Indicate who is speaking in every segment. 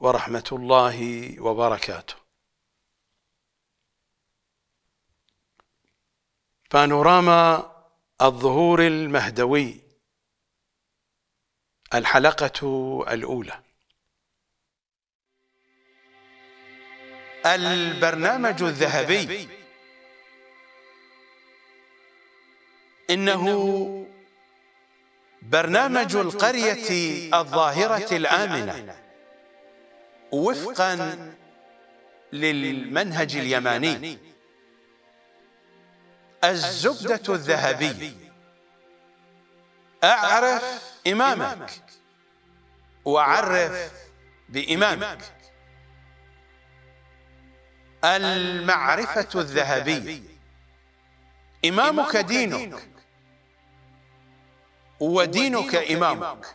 Speaker 1: ورحمة الله وبركاته بانوراما الظهور المهدوي الحلقة الأولى البرنامج الذهبي إنه برنامج القرية الظاهرة الآمنة وفقا للمنهج اليماني الزبدة الذهبيه أعرف إمامك وعرف بإمامك المعرفة الذهبية إمامك دينك ودينك إمامك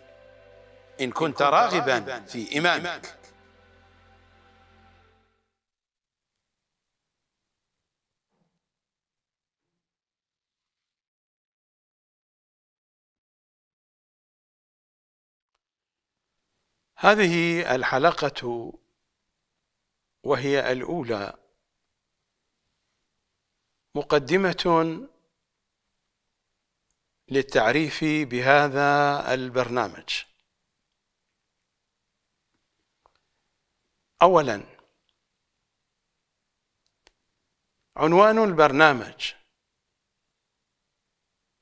Speaker 1: إن كنت راغبا في إمامك هذه الحلقة وهي الأولى مقدمة للتعريف بهذا البرنامج اولا عنوان البرنامج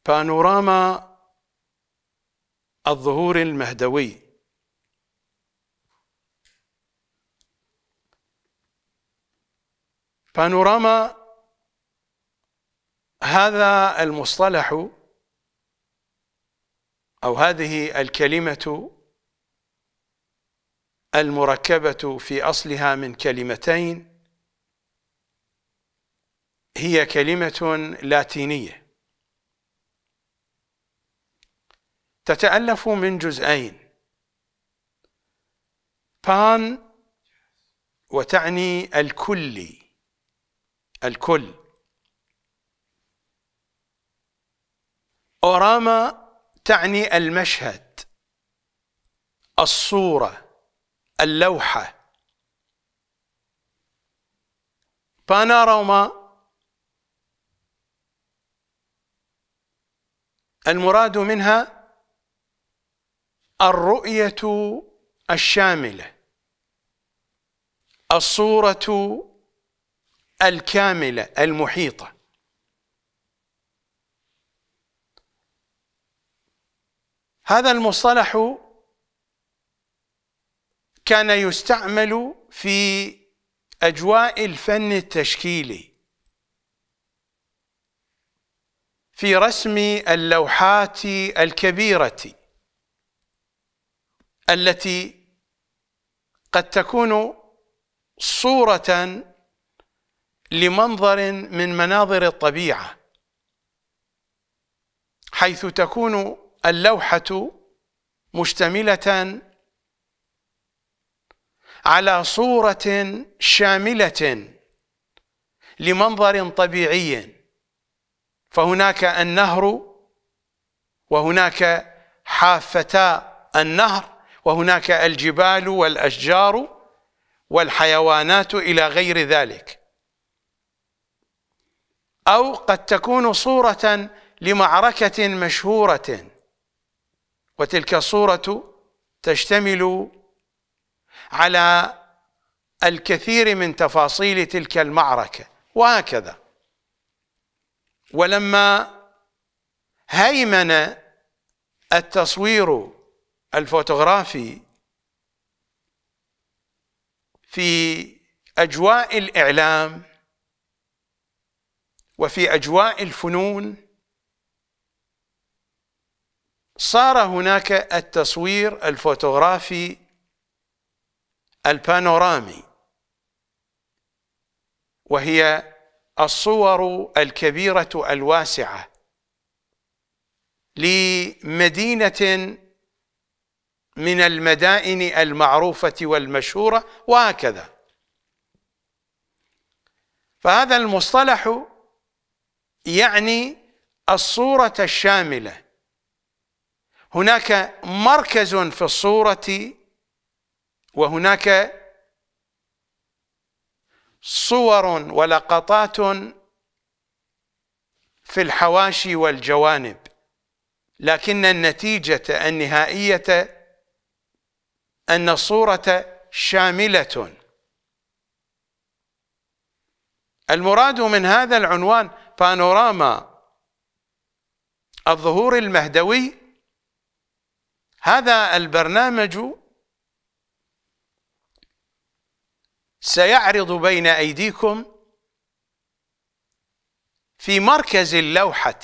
Speaker 1: بانوراما الظهور المهدوي بانوراما هذا المصطلح او هذه الكلمه المركبة في أصلها من كلمتين هي كلمة لاتينية تتألف من جزئين بان وتعني الكلي الكل أوراما تعني المشهد الصورة اللوحة بانوراما المراد منها الرؤية الشاملة الصورة الكاملة المحيطة هذا المصطلح كان يستعمل في أجواء الفن التشكيلي في رسم اللوحات الكبيرة التي قد تكون صورة لمنظر من مناظر الطبيعة حيث تكون اللوحة مشتملة على صورة شاملة لمنظر طبيعي فهناك النهر وهناك حافتا النهر وهناك الجبال والأشجار والحيوانات إلى غير ذلك أو قد تكون صورة لمعركة مشهورة وتلك الصورة تشتمل على الكثير من تفاصيل تلك المعركة وهكذا ولما هيمن التصوير الفوتوغرافي في أجواء الإعلام وفي أجواء الفنون صار هناك التصوير الفوتوغرافي البانورامي وهي الصور الكبيرة الواسعة لمدينة من المدائن المعروفة والمشهورة وهكذا فهذا المصطلح يعني الصورة الشاملة هناك مركز في الصورة وهناك صور ولقطات في الحواشي والجوانب لكن النتيجه النهائيه ان الصوره شامله المراد من هذا العنوان بانوراما الظهور المهدوي هذا البرنامج سيعرض بين ايديكم في مركز اللوحه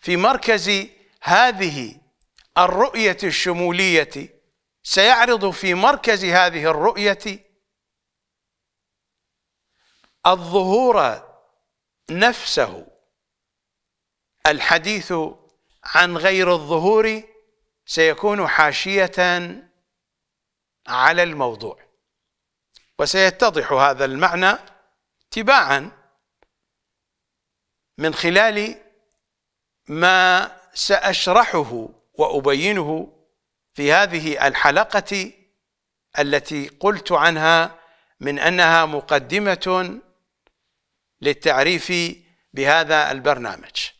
Speaker 1: في مركز هذه الرؤيه الشموليه سيعرض في مركز هذه الرؤيه الظهور نفسه الحديث عن غير الظهور سيكون حاشيه على الموضوع وسيتضح هذا المعنى تباعا من خلال ما ساشرحه وابينه في هذه الحلقه التي قلت عنها من انها مقدمه للتعريف بهذا البرنامج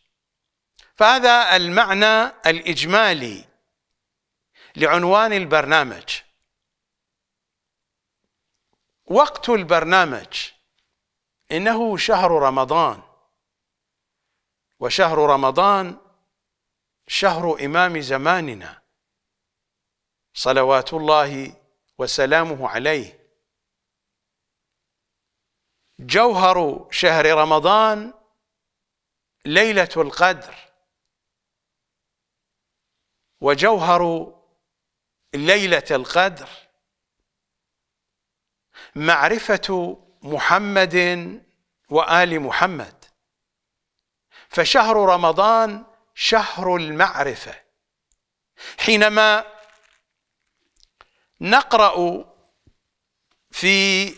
Speaker 1: فهذا المعنى الاجمالي لعنوان البرنامج وقت البرنامج إنه شهر رمضان وشهر رمضان شهر إمام زماننا صلوات الله وسلامه عليه جوهر شهر رمضان ليلة القدر وجوهر ليلة القدر معرفة محمد وآل محمد فشهر رمضان شهر المعرفة حينما نقرأ في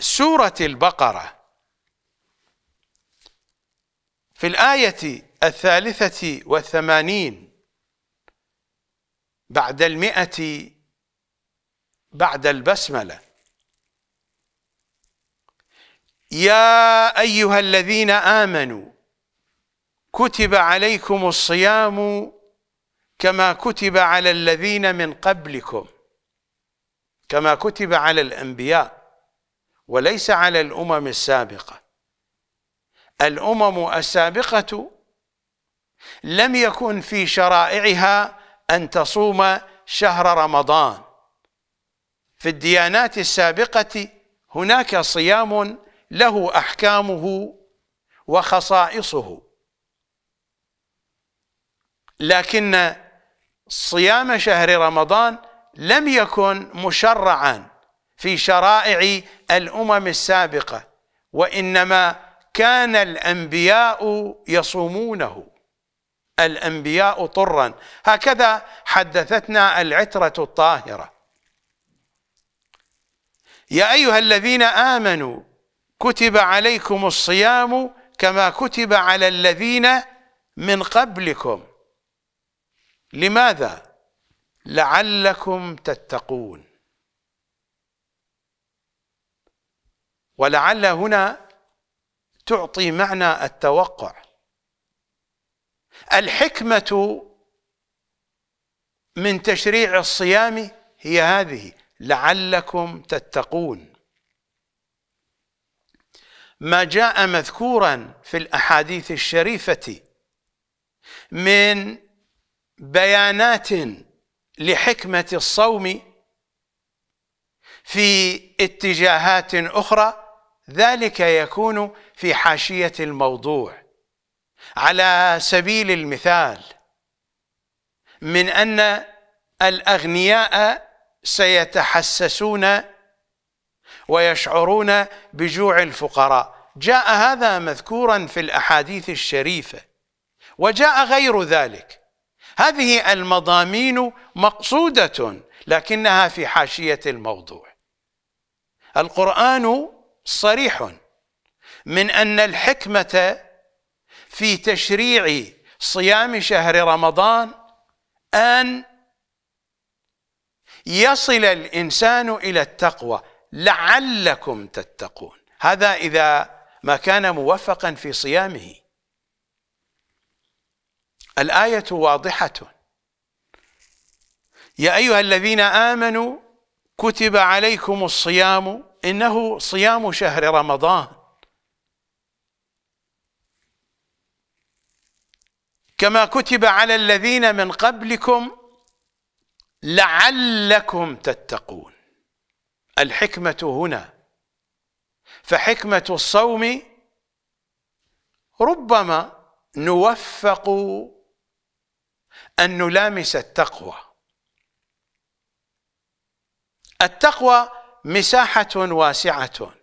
Speaker 1: سورة البقرة في الآية الثالثة والثمانين بعد المئة بعد البسمله يا ايها الذين امنوا كتب عليكم الصيام كما كتب على الذين من قبلكم كما كتب على الانبياء وليس على الامم السابقه الامم السابقه لم يكن في شرائعها ان تصوم شهر رمضان في الديانات السابقة هناك صيام له أحكامه وخصائصه لكن صيام شهر رمضان لم يكن مشرعا في شرائع الأمم السابقة وإنما كان الأنبياء يصومونه الأنبياء طرا هكذا حدثتنا العترة الطاهرة يا أيها الذين آمنوا كتب عليكم الصيام كما كتب على الذين من قبلكم لماذا لعلكم تتقون ولعل هنا تعطي معنى التوقع الحكمة من تشريع الصيام هي هذه لعلكم تتقون ما جاء مذكورا في الاحاديث الشريفه من بيانات لحكمه الصوم في اتجاهات اخرى ذلك يكون في حاشيه الموضوع على سبيل المثال من ان الاغنياء سيتحسسون ويشعرون بجوع الفقراء جاء هذا مذكورا في الاحاديث الشريفه وجاء غير ذلك هذه المضامين مقصوده لكنها في حاشيه الموضوع القران صريح من ان الحكمه في تشريع صيام شهر رمضان ان يصل الإنسان إلى التقوى لعلكم تتقون هذا إذا ما كان موفقا في صيامه الآية واضحة يا أيها الذين آمنوا كتب عليكم الصيام إنه صيام شهر رمضان كما كتب على الذين من قبلكم لعلكم تتقون الحكمة هنا فحكمة الصوم ربما نوفق أن نلامس التقوى التقوى مساحة واسعة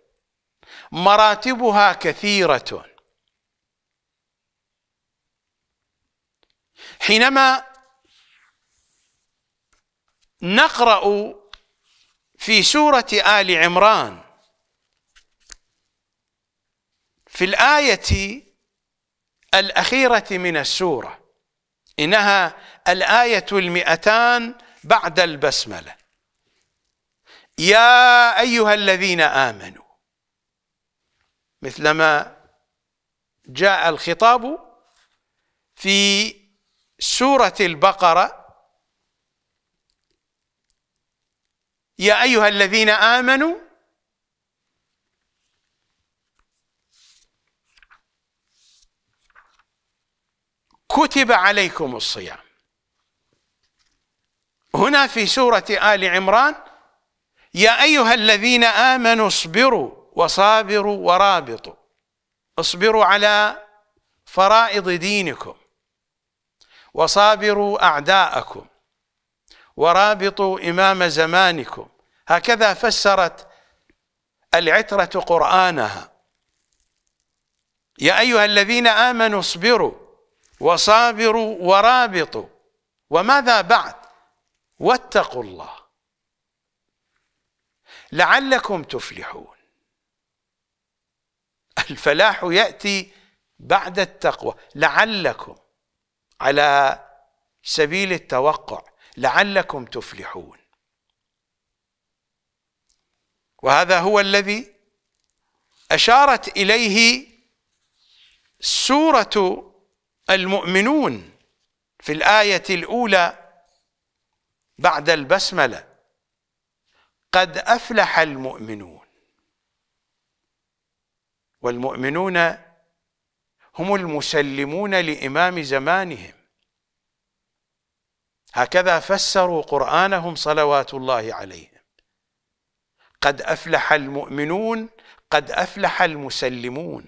Speaker 1: مراتبها كثيرة حينما نقرأ في سورة آل عمران في الآية الأخيرة من السورة إنها الآية المئتان بعد البسملة يا أيها الذين آمنوا مثلما جاء الخطاب في سورة البقرة يا أيها الذين آمنوا كتب عليكم الصيام هنا في سورة آل عمران يا أيها الذين آمنوا اصبروا وصابروا ورابطوا اصبروا على فرائض دينكم وصابروا أعداءكم ورابطوا إمام زمانكم هكذا فسرت العترة قرآنها يا أيها الذين آمنوا اصبروا وصابروا ورابطوا وماذا بعد واتقوا الله لعلكم تفلحون الفلاح يأتي بعد التقوى لعلكم على سبيل التوقع لعلكم تفلحون وهذا هو الذي أشارت إليه سورة المؤمنون في الآية الأولى بعد البسملة قد أفلح المؤمنون والمؤمنون هم المسلمون لإمام زمانهم هكذا فسروا قرآنهم صلوات الله عليهم قد أفلح المؤمنون قد أفلح المسلمون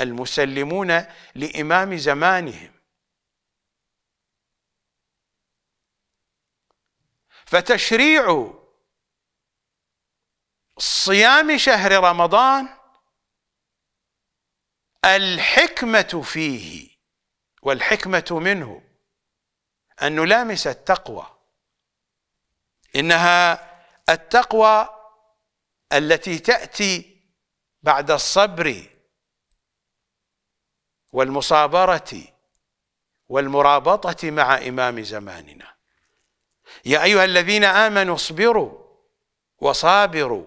Speaker 1: المسلمون لإمام زمانهم فتشريع صيام شهر رمضان الحكمة فيه والحكمة منه أن نلامس التقوى إنها التقوى التي تأتي بعد الصبر والمصابرة والمرابطة مع إمام زماننا يا أيها الذين آمنوا اصبروا وصابروا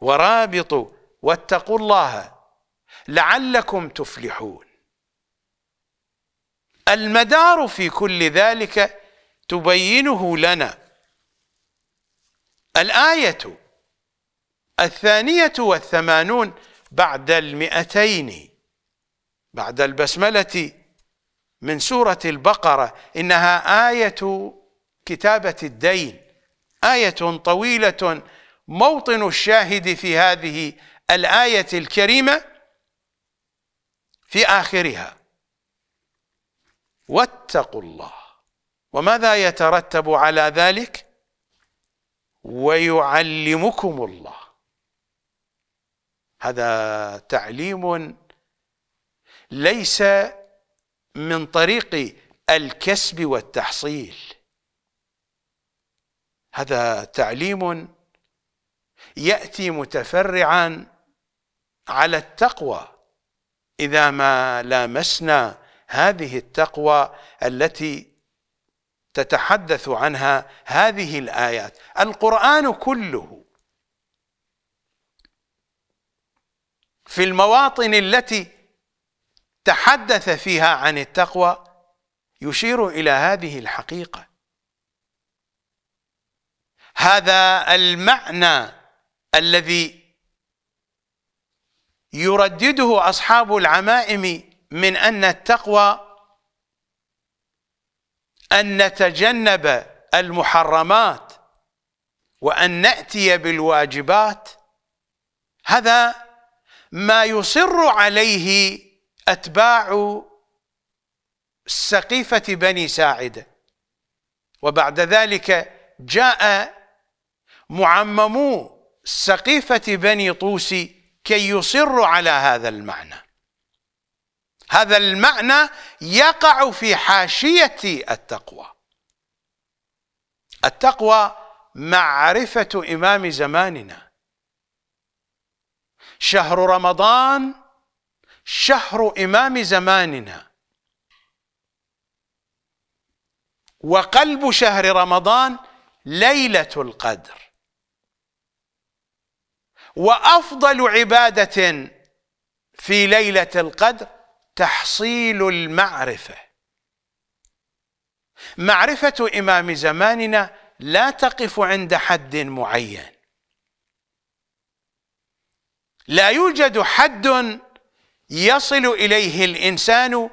Speaker 1: ورابطوا واتقوا الله لعلكم تفلحون المدار في كل ذلك تبينه لنا الآية الثانية والثمانون بعد المئتين بعد البسملة من سورة البقرة إنها آية كتابة الدين آية طويلة موطن الشاهد في هذه الآية الكريمة في آخرها واتقوا الله وماذا يترتب على ذلك ويعلمكم الله هذا تعليم ليس من طريق الكسب والتحصيل هذا تعليم ياتي متفرعا على التقوى اذا ما لامسنا هذه التقوى التي تتحدث عنها هذه الايات القران كله في المواطن التي تحدث فيها عن التقوى يشير الى هذه الحقيقه هذا المعنى الذي يردده اصحاب العمائم من أن التقوى أن نتجنب المحرمات وأن نأتي بالواجبات هذا ما يصر عليه أتباع سقيفة بني ساعدة وبعد ذلك جاء معممو سقيفة بني طوسي كي يصروا على هذا المعنى هذا المعنى يقع في حاشية التقوى التقوى معرفة إمام زماننا شهر رمضان شهر إمام زماننا وقلب شهر رمضان ليلة القدر وأفضل عبادة في ليلة القدر تحصيل المعرفة معرفة إمام زماننا لا تقف عند حد معين لا يوجد حد يصل إليه الإنسان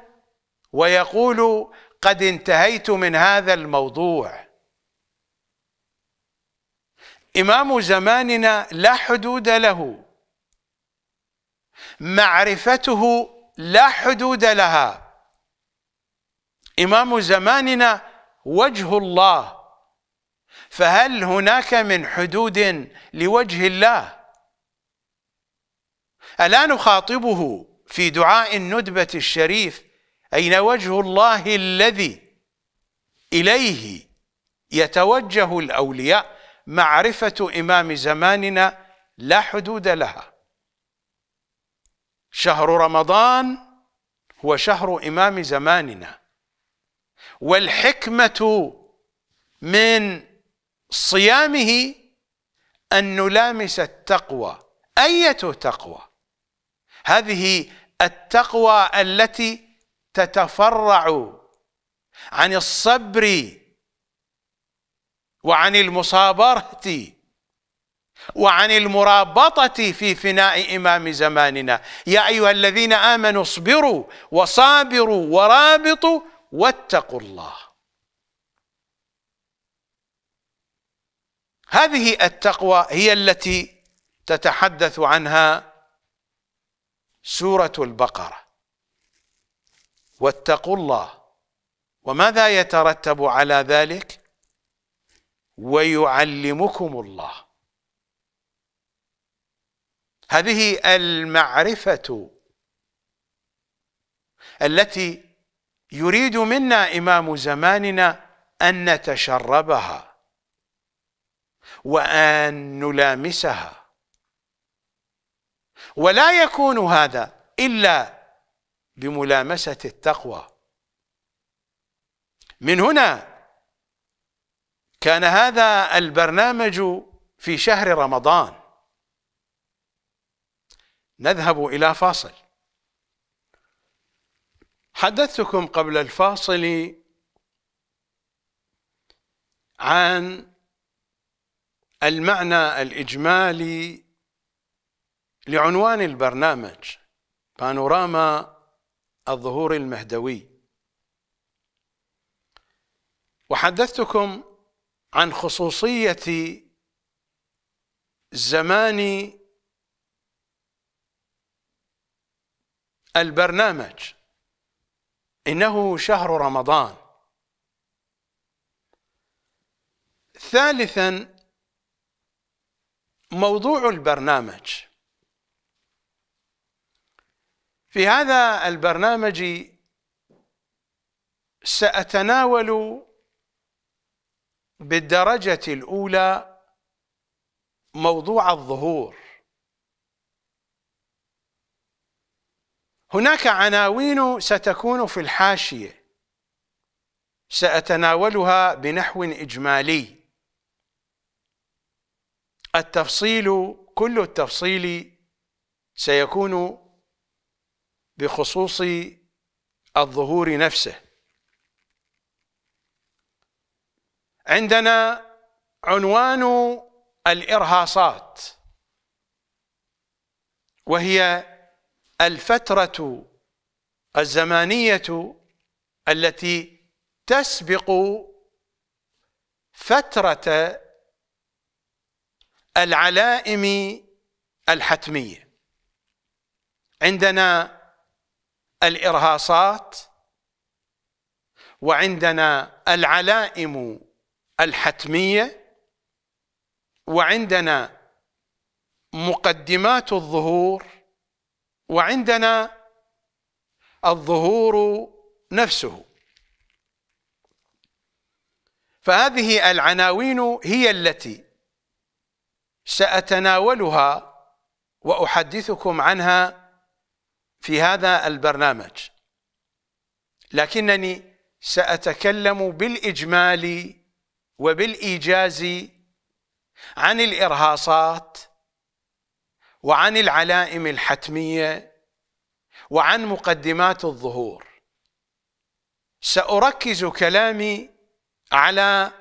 Speaker 1: ويقول قد انتهيت من هذا الموضوع إمام زماننا لا حدود له معرفته لا حدود لها إمام زماننا وجه الله فهل هناك من حدود لوجه الله ألا نخاطبه في دعاء الندبة الشريف أين وجه الله الذي إليه يتوجه الأولياء معرفة إمام زماننا لا حدود لها شهر رمضان هو شهر إمام زماننا والحكمة من صيامه أن نلامس التقوى أية تقوى هذه التقوى التي تتفرع عن الصبر وعن المصابره وعن المرابطة في فناء إمام زماننا يا أيها الذين آمنوا اصبروا وصابروا ورابطوا واتقوا الله هذه التقوى هي التي تتحدث عنها سورة البقرة واتقوا الله وماذا يترتب على ذلك ويعلمكم الله هذه المعرفة التي يريد منا إمام زماننا أن نتشربها وأن نلامسها ولا يكون هذا إلا بملامسة التقوى من هنا كان هذا البرنامج في شهر رمضان نذهب إلى فاصل حدثتكم قبل الفاصل عن المعنى الإجمالي لعنوان البرنامج بانوراما الظهور المهدوي وحدثتكم عن خصوصية زمان البرنامج إنه شهر رمضان ثالثا موضوع البرنامج في هذا البرنامج سأتناول بالدرجة الأولى موضوع الظهور هناك عناوين ستكون في الحاشية سأتناولها بنحو إجمالي التفصيل كل التفصيل سيكون بخصوص الظهور نفسه عندنا عنوان الإرهاصات وهي الفترة الزمانية التي تسبق فترة العلائم الحتمية عندنا الإرهاصات وعندنا العلائم الحتمية وعندنا مقدمات الظهور وعندنا الظهور نفسه فهذه العناوين هي التي سأتناولها وأحدثكم عنها في هذا البرنامج لكنني سأتكلم بالإجمال وبالإيجاز عن الإرهاصات وعن العلائم الحتميه وعن مقدمات الظهور ساركز كلامي على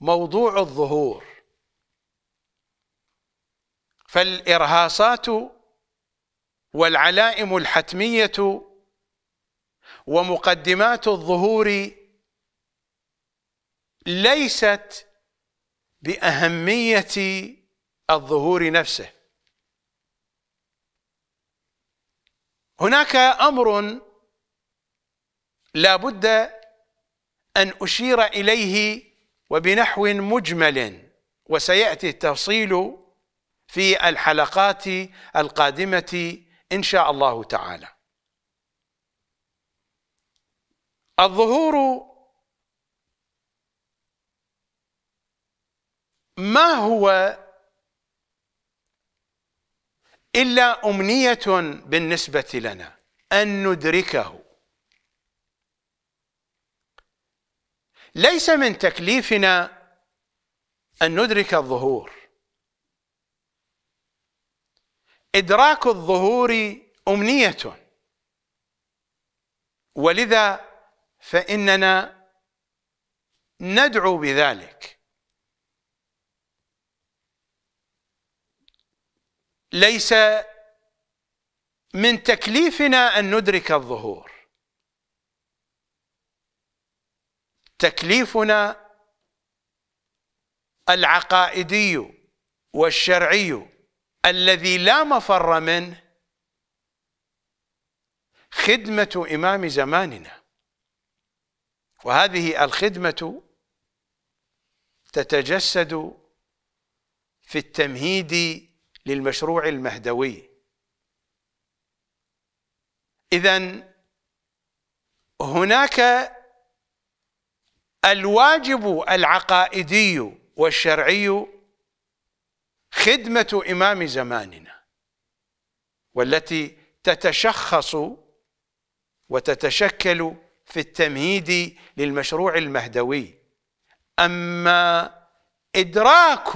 Speaker 1: موضوع الظهور فالارهاصات والعلائم الحتميه ومقدمات الظهور ليست باهميه الظهور نفسه هناك امر لا بد ان اشير اليه وبنحو مجمل وسياتي التفصيل في الحلقات القادمه ان شاء الله تعالى الظهور ما هو إلا أمنية بالنسبة لنا أن ندركه ليس من تكليفنا أن ندرك الظهور إدراك الظهور أمنية ولذا فإننا ندعو بذلك ليس من تكليفنا ان ندرك الظهور تكليفنا العقائدي والشرعي الذي لا مفر منه خدمة إمام زماننا وهذه الخدمة تتجسد في التمهيد للمشروع المهدوي اذا هناك الواجب العقائدي والشرعي خدمه امام زماننا والتي تتشخص وتتشكل في التمهيد للمشروع المهدوي اما ادراك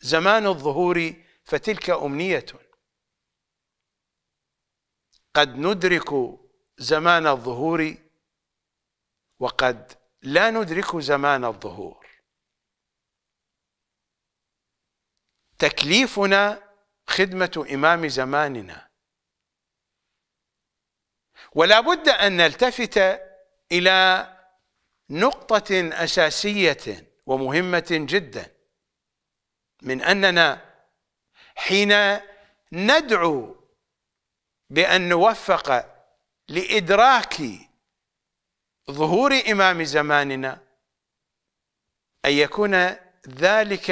Speaker 1: زمان الظهور فتلك أمنية قد ندرك زمان الظهور وقد لا ندرك زمان الظهور تكليفنا خدمة إمام زماننا ولا بد أن نلتفت إلى نقطة أساسية ومهمة جدا من أننا حين ندعو بأن نوفق لإدراك ظهور إمام زماننا أن يكون ذلك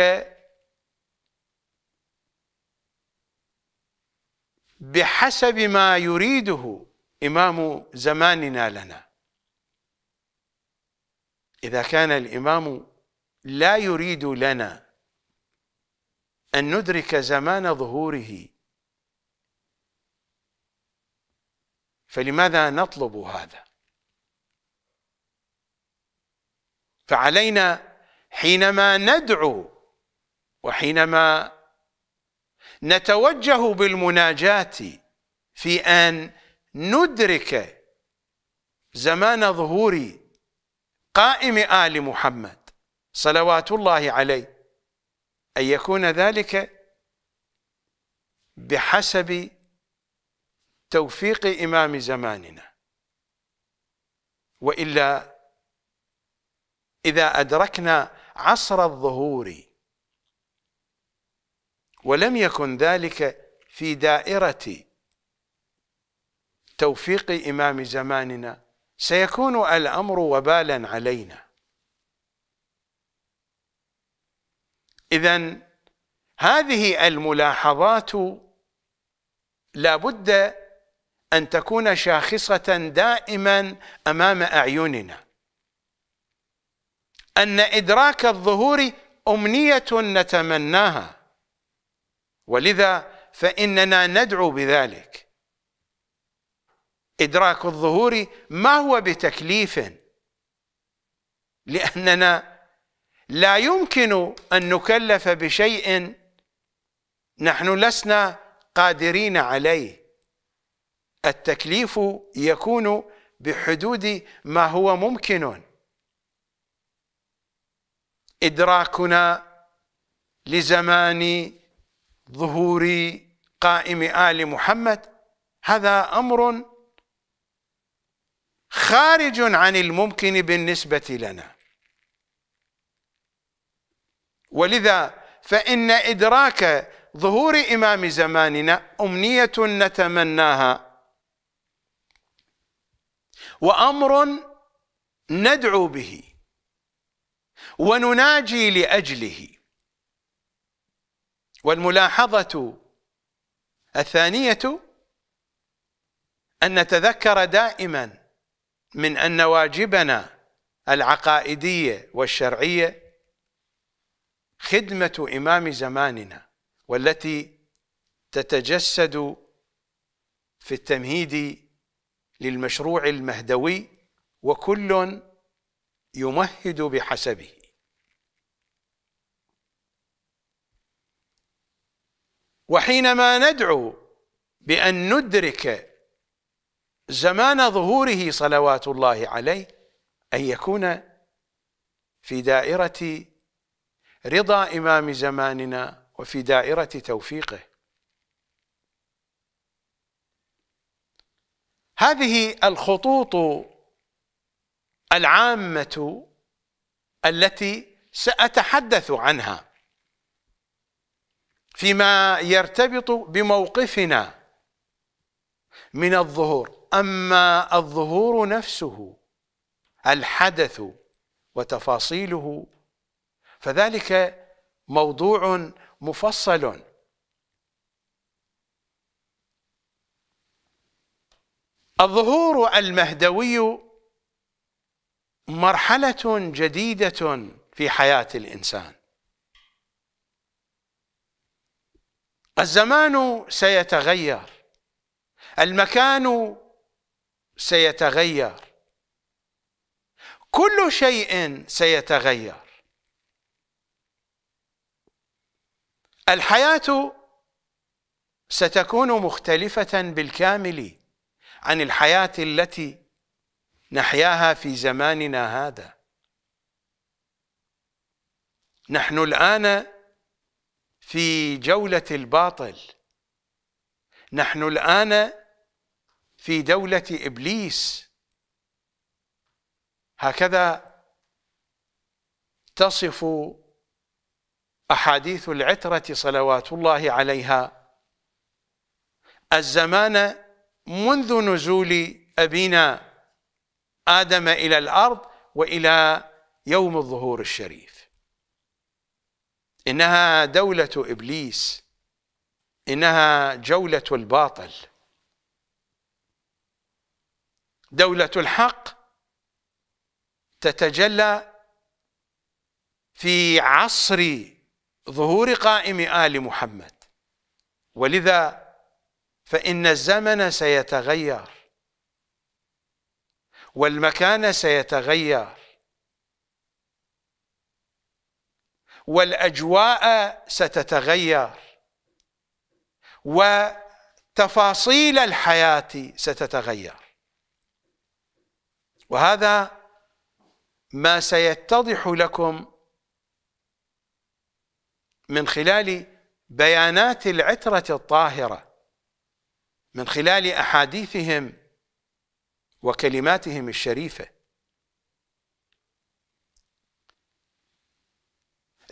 Speaker 1: بحسب ما يريده إمام زماننا لنا إذا كان الإمام لا يريد لنا أن ندرك زمان ظهوره فلماذا نطلب هذا فعلينا حينما ندعو وحينما نتوجه بالمناجاة في أن ندرك زمان ظهور قائم آل محمد صلوات الله عليه أن يكون ذلك بحسب توفيق إمام زماننا وإلا إذا أدركنا عصر الظهور ولم يكن ذلك في دائرة توفيق إمام زماننا سيكون الأمر وبالا علينا اذا هذه الملاحظات لابد ان تكون شاخصه دائما امام اعيننا ان ادراك الظهور امنيه نتمناها ولذا فاننا ندعو بذلك ادراك الظهور ما هو بتكليف لاننا لا يمكن أن نكلف بشيء نحن لسنا قادرين عليه التكليف يكون بحدود ما هو ممكن إدراكنا لزمان ظهور قائم آل محمد هذا أمر خارج عن الممكن بالنسبة لنا ولذا فإن إدراك ظهور إمام زماننا أمنية نتمناها وأمر ندعو به ونناجي لأجله والملاحظة الثانية أن نتذكر دائما من أن واجبنا العقائدية والشرعية خدمة إمام زماننا والتي تتجسد في التمهيد للمشروع المهدوي وكل يمهد بحسبه وحينما ندعو بأن ندرك زمان ظهوره صلوات الله عليه أن يكون في دائرة رضا إمام زماننا وفي دائرة توفيقه هذه الخطوط العامة التي سأتحدث عنها فيما يرتبط بموقفنا من الظهور أما الظهور نفسه الحدث وتفاصيله فذلك موضوع مفصل الظهور المهدوي مرحلة جديدة في حياة الإنسان الزمان سيتغير المكان سيتغير كل شيء سيتغير الحياة ستكون مختلفة بالكامل عن الحياة التي نحياها في زماننا هذا نحن الآن في جولة الباطل نحن الآن في دولة إبليس هكذا تصف أحاديث العترة صلوات الله عليها الزمان منذ نزول أبينا آدم إلى الأرض وإلى يوم الظهور الشريف إنها دولة إبليس إنها جولة الباطل دولة الحق تتجلى في عصر ظهور قائم آل محمد ولذا فإن الزمن سيتغير والمكان سيتغير والأجواء ستتغير وتفاصيل الحياة ستتغير وهذا ما سيتضح لكم من خلال بيانات العترة الطاهرة من خلال أحاديثهم وكلماتهم الشريفة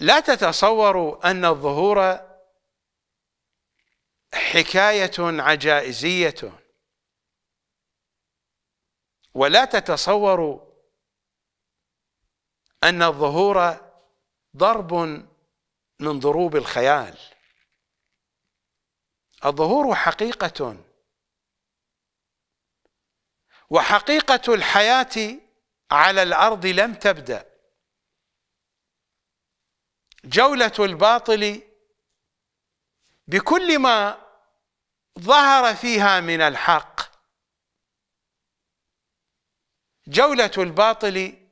Speaker 1: لا تتصوروا أن الظهور حكاية عجائزية ولا تتصوروا أن الظهور ضرب من ضروب الخيال الظهور حقيقة وحقيقة الحياة على الأرض لم تبدأ جولة الباطل بكل ما ظهر فيها من الحق جولة الباطل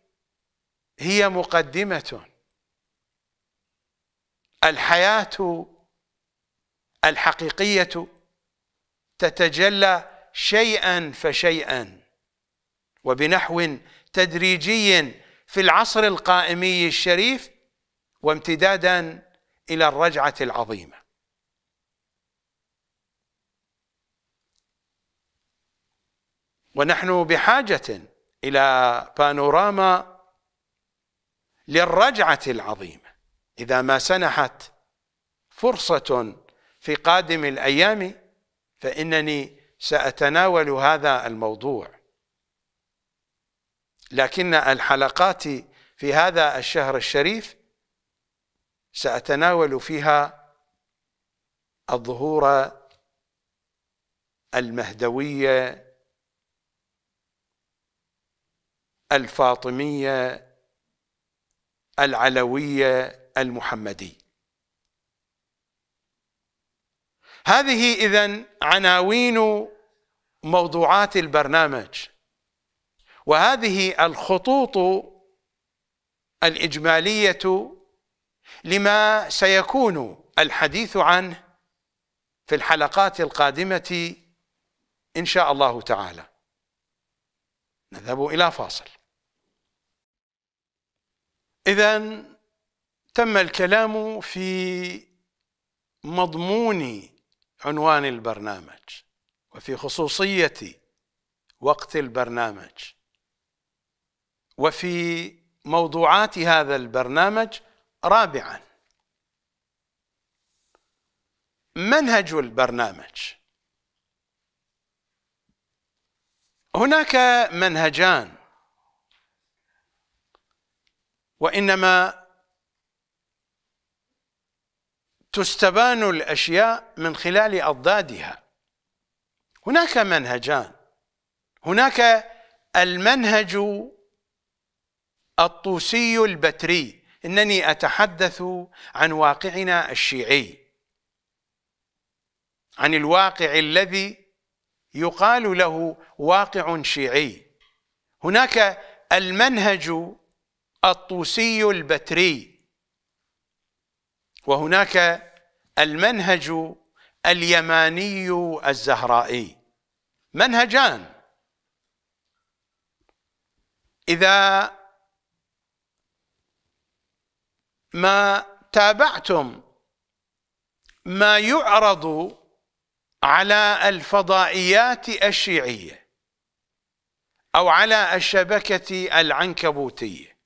Speaker 1: هي مقدمة الحياة الحقيقية تتجلى شيئا فشيئا وبنحو تدريجي في العصر القائمي الشريف وامتدادا إلى الرجعة العظيمة ونحن بحاجة إلى بانوراما للرجعة العظيمة إذا ما سنحت فرصة في قادم الأيام فإنني سأتناول هذا الموضوع لكن الحلقات في هذا الشهر الشريف سأتناول فيها الظهور المهدوية الفاطمية العلوية المحمدي هذه إذا عناوين موضوعات البرنامج وهذه الخطوط الإجمالية لما سيكون الحديث عنه في الحلقات القادمة إن شاء الله تعالى نذهب إلى فاصل إذا تم الكلام في مضمون عنوان البرنامج وفي خصوصية وقت البرنامج وفي موضوعات هذا البرنامج رابعا منهج البرنامج هناك منهجان وانما تستبان الأشياء من خلال أضدادها هناك منهجان هناك المنهج الطوسي البتري إنني أتحدث عن واقعنا الشيعي عن الواقع الذي يقال له واقع شيعي هناك المنهج الطوسي البتري وهناك المنهج اليماني الزهرائي منهجان إذا ما تابعتم ما يعرض على الفضائيات الشيعية أو على الشبكة العنكبوتية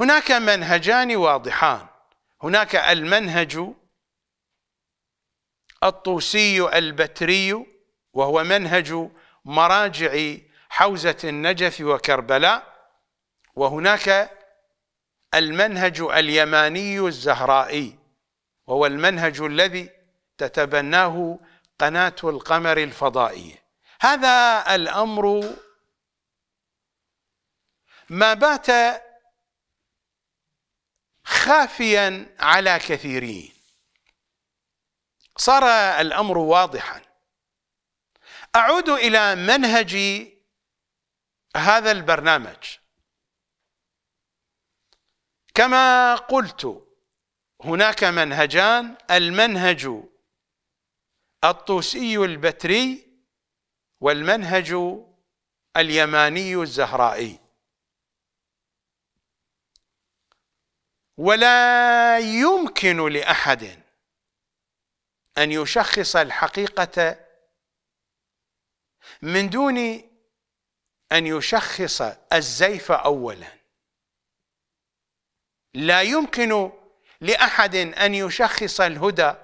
Speaker 1: هناك منهجان واضحان هناك المنهج الطوسي البتري وهو منهج مراجع حوزة النجف وكربلاء وهناك المنهج اليماني الزهرائي وهو المنهج الذي تتبناه قناة القمر الفضائية هذا الأمر ما بات خافيا على كثيرين صار الامر واضحا اعود الى منهج هذا البرنامج كما قلت هناك منهجان المنهج الطوسي البتري والمنهج اليماني الزهرائي ولا يمكن لاحد ان يشخص الحقيقه من دون ان يشخص الزيف اولا لا يمكن لاحد ان يشخص الهدى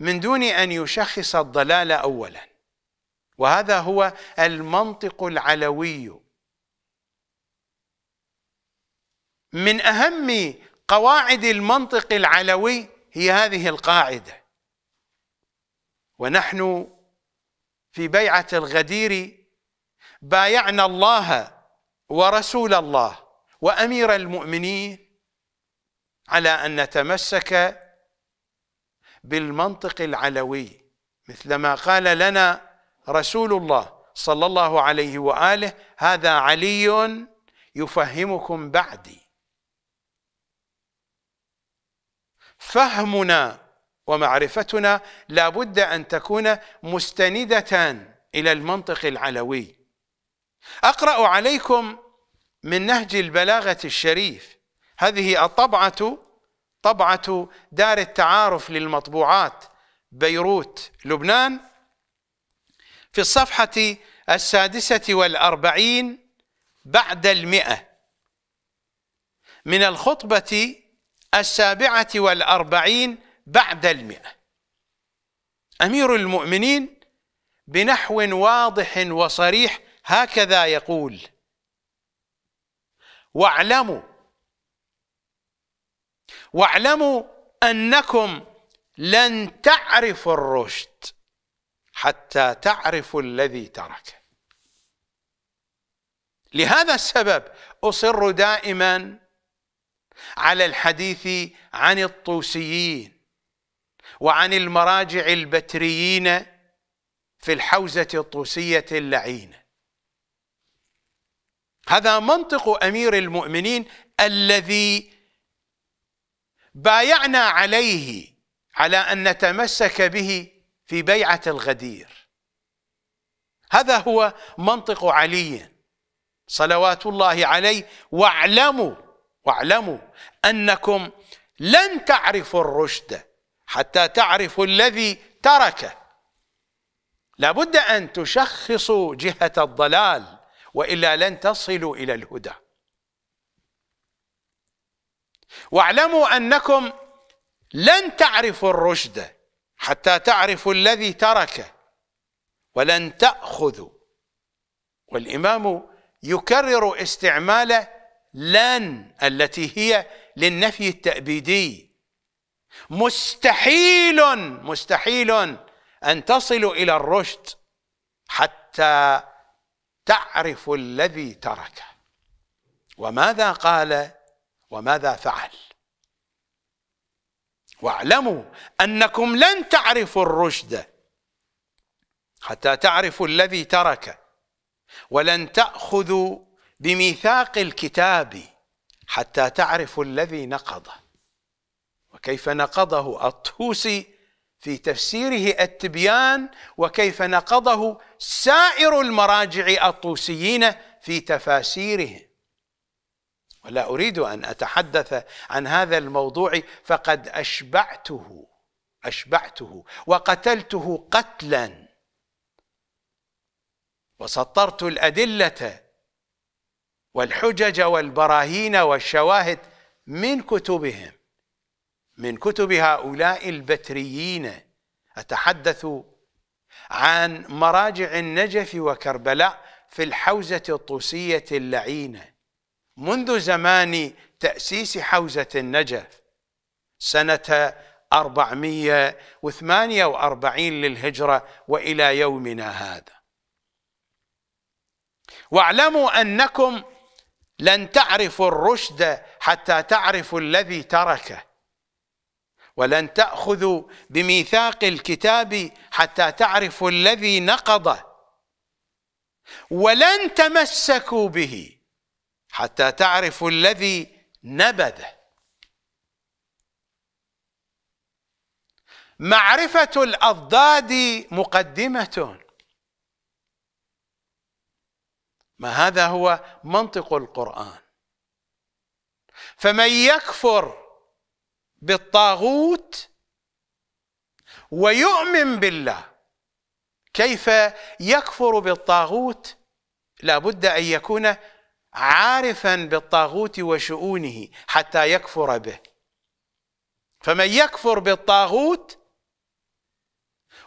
Speaker 1: من دون ان يشخص الضلال اولا وهذا هو المنطق العلوي من اهم قواعد المنطق العلوي هي هذه القاعده ونحن في بيعه الغدير بايعنا الله ورسول الله وامير المؤمنين على ان نتمسك بالمنطق العلوي مثلما قال لنا رسول الله صلى الله عليه واله هذا علي يفهمكم بعدي فهمنا ومعرفتنا لابد أن تكون مستندة إلى المنطق العلوي أقرأ عليكم من نهج البلاغة الشريف هذه الطبعة طبعة دار التعارف للمطبوعات بيروت لبنان في الصفحة السادسة والأربعين بعد المئة من الخطبة السابعة والأربعين بعد المئة أمير المؤمنين بنحو واضح وصريح هكذا يقول واعلموا واعلموا أنكم لن تعرفوا الرشد حتى تعرفوا الذي تركه لهذا السبب أصر دائما على الحديث عن الطوسيين وعن المراجع البتريين في الحوزة الطوسية اللعينة هذا منطق أمير المؤمنين الذي بايعنا عليه على أن نتمسك به في بيعة الغدير هذا هو منطق علي صلوات الله عليه واعلموا واعلموا أنكم لن تعرفوا الرشد حتى تعرفوا الذي تركه لابد أن تشخصوا جهة الضلال وإلا لن تصلوا إلى الهدى واعلموا أنكم لن تعرفوا الرشد حتى تعرفوا الذي تركه ولن تأخذوا والإمام يكرر استعماله لن التي هي للنفي التأبيدي مستحيل مستحيل أن تصلوا إلى الرشد حتى تعرف الذي تركه وماذا قال وماذا فعل واعلموا أنكم لن تعرفوا الرشد حتى تعرفوا الذي ترك ولن تأخذوا بميثاق الكتاب حتى تعرف الذي نقضه وكيف نقضه الطوسي في تفسيره التبيان وكيف نقضه سائر المراجع الطوسيين في تفاسيرهم ولا اريد ان اتحدث عن هذا الموضوع فقد اشبعته اشبعته وقتلته قتلا وسطرت الادله والحجج والبراهين والشواهد من كتبهم من كتب هؤلاء البتريين أتحدث عن مراجع النجف وكربلاء في الحوزة الطوسية اللعينة منذ زمان تأسيس حوزة النجف سنة 448 للهجرة وإلى يومنا هذا واعلموا أنكم لن تعرفوا الرشد حتى تعرفوا الذي تركه ولن تأخذوا بميثاق الكتاب حتى تعرفوا الذي نقضه ولن تمسكوا به حتى تعرفوا الذي نبذه معرفة الأضداد مقدمة ما هذا هو منطق القرآن فمن يكفر بالطاغوت ويؤمن بالله كيف يكفر بالطاغوت لا بد أن يكون عارفا بالطاغوت وشؤونه حتى يكفر به فمن يكفر بالطاغوت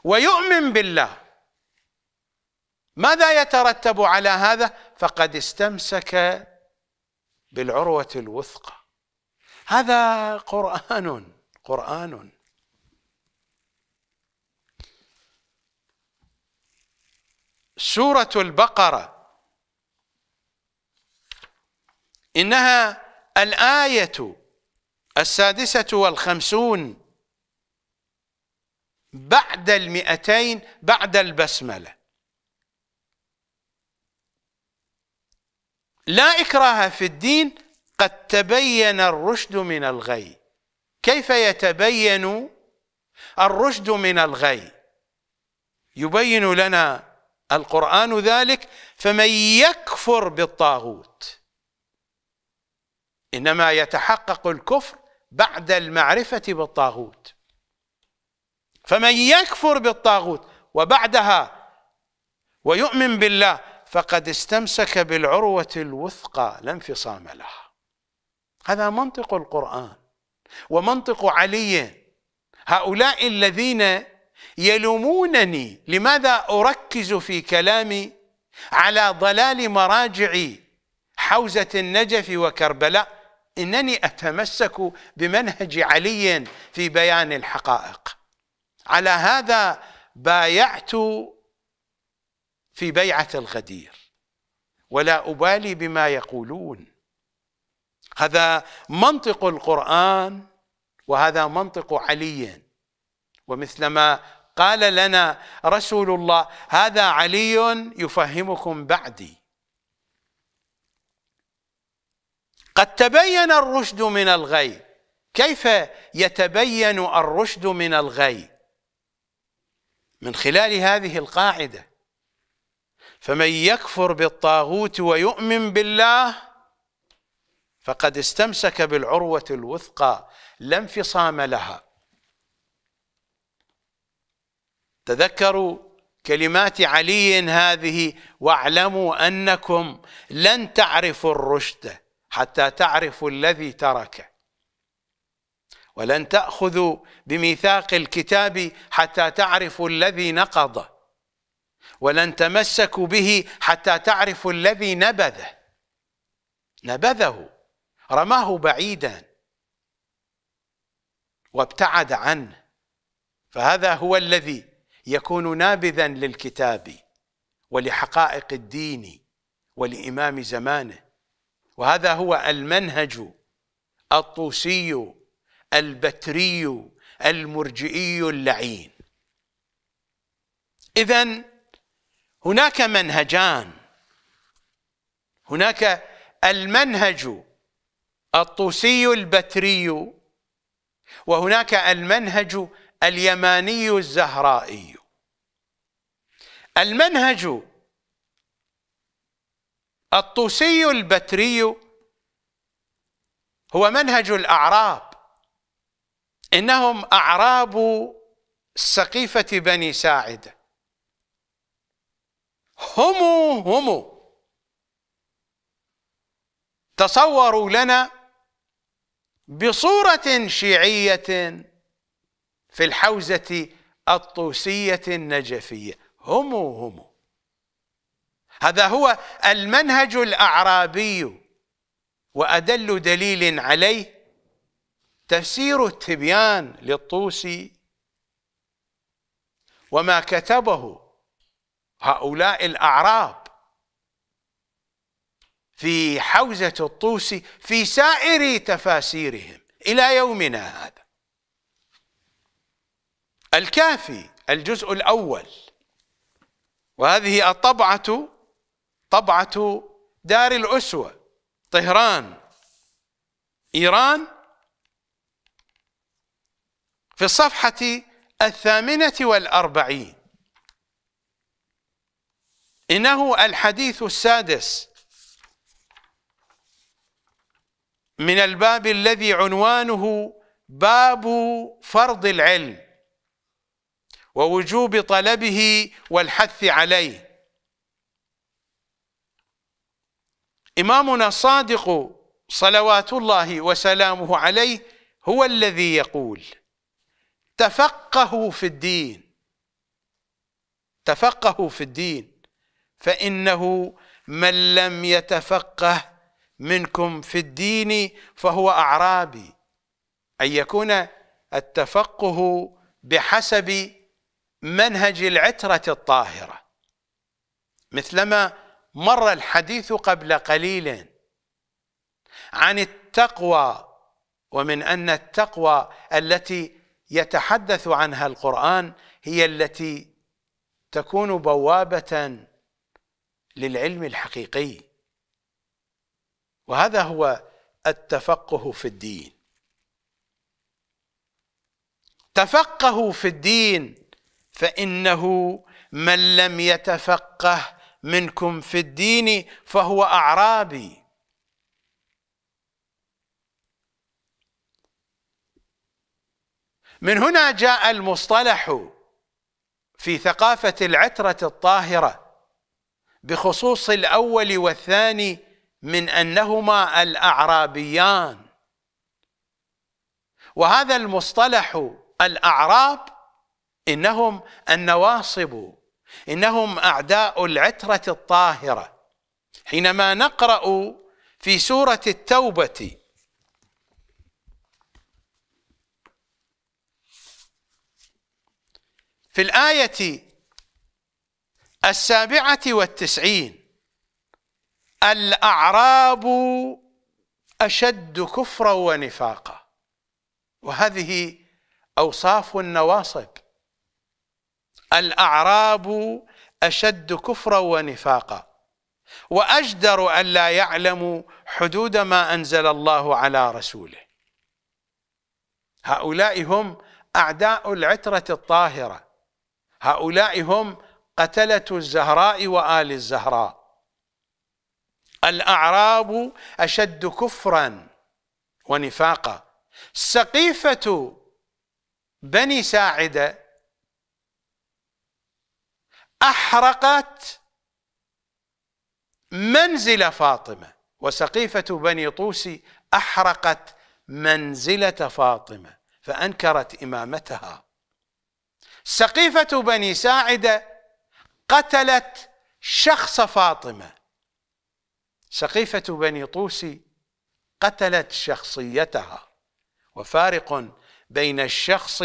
Speaker 1: ويؤمن بالله ماذا يترتب على هذا فقد استمسك بالعروة الوثقى هذا قرآن قرآن سورة البقرة إنها الآية السادسة والخمسون بعد المئتين بعد البسملة لا إكراه في الدين قد تبين الرشد من الغي كيف يتبين الرشد من الغي يبين لنا القرآن ذلك فمن يكفر بالطاغوت إنما يتحقق الكفر بعد المعرفة بالطاغوت فمن يكفر بالطاغوت وبعدها ويؤمن بالله فقد استمسك بالعروة الوثقى لا انفصام لها هذا منطق القرآن ومنطق علي هؤلاء الذين يلومونني لماذا أركز في كلامي على ضلال مراجعي حوزة النجف وكربلاء إنني أتمسك بمنهج علي في بيان الحقائق على هذا بايعت في بيعة الغدير ولا أبالي بما يقولون هذا منطق القرآن وهذا منطق علي ومثلما قال لنا رسول الله هذا علي يفهمكم بعدي قد تبين الرشد من الغي كيف يتبين الرشد من الغي من خلال هذه القاعده فمن يكفر بالطاغوت ويؤمن بالله فقد استمسك بالعروة الوثقى لا انفصام لها تذكروا كلمات علي هذه واعلموا أنكم لن تعرفوا الرشد حتى تعرفوا الذي تركه ولن تأخذوا بميثاق الكتاب حتى تعرفوا الذي نقضه ولن تمسكوا به حتى تعرفوا الذي نبذه نبذه رماه بعيدا وابتعد عنه فهذا هو الذي يكون نابذا للكتاب ولحقائق الدين ولامام زمانه وهذا هو المنهج الطوسي البتري المرجئي اللعين اذا هناك منهجان هناك المنهج الطوسي البتري وهناك المنهج اليماني الزهرائي المنهج الطوسي البتري هو منهج الاعراب انهم اعراب سقيفه بني ساعده همو همو تصوروا لنا بصورة شيعية في الحوزة الطوسية النجفية همو همو هذا هو المنهج الأعرابي وأدل دليل عليه تفسير التبيان للطوسي وما كتبه هؤلاء الأعراب في حوزة الطوسي في سائر تفاسيرهم إلى يومنا هذا الكافي الجزء الأول وهذه الطبعة طبعة دار الأسوة طهران إيران في الصفحة الثامنة والأربعين إنه الحديث السادس من الباب الذي عنوانه باب فرض العلم ووجوب طلبه والحث عليه إمامنا الصادق صلوات الله وسلامه عليه هو الذي يقول تفقهوا في الدين تفقهوا في الدين فانه من لم يتفقه منكم في الدين فهو اعرابي ان يكون التفقه بحسب منهج العتره الطاهره مثلما مر الحديث قبل قليل عن التقوى ومن ان التقوى التي يتحدث عنها القران هي التي تكون بوابه للعلم الحقيقي وهذا هو التفقه في الدين تفقهوا في الدين فإنه من لم يتفقه منكم في الدين فهو أعرابي من هنا جاء المصطلح في ثقافة العترة الطاهرة بخصوص الاول والثاني من انهما الاعرابيان وهذا المصطلح الاعراب انهم النواصب انهم اعداء العتره الطاهره حينما نقرا في سوره التوبه في الايه السابعة والتسعين الأعراب أشد كفرا ونفاقا وهذه أوصاف النواصب الأعراب أشد كفرا ونفاقا وأجدر أن لا يعلموا حدود ما أنزل الله على رسوله هؤلاء هم أعداء العترة الطاهرة هؤلاء هم قتلة الزهراء وآل الزهراء الأعراب أشد كفرا ونفاقا سقيفة بني ساعدة أحرقت منزل فاطمة وسقيفة بني طوسي أحرقت منزلة فاطمة فأنكرت إمامتها سقيفة بني ساعدة قتلت شخص فاطمه سقيفه بني طوسي قتلت شخصيتها وفارق بين الشخص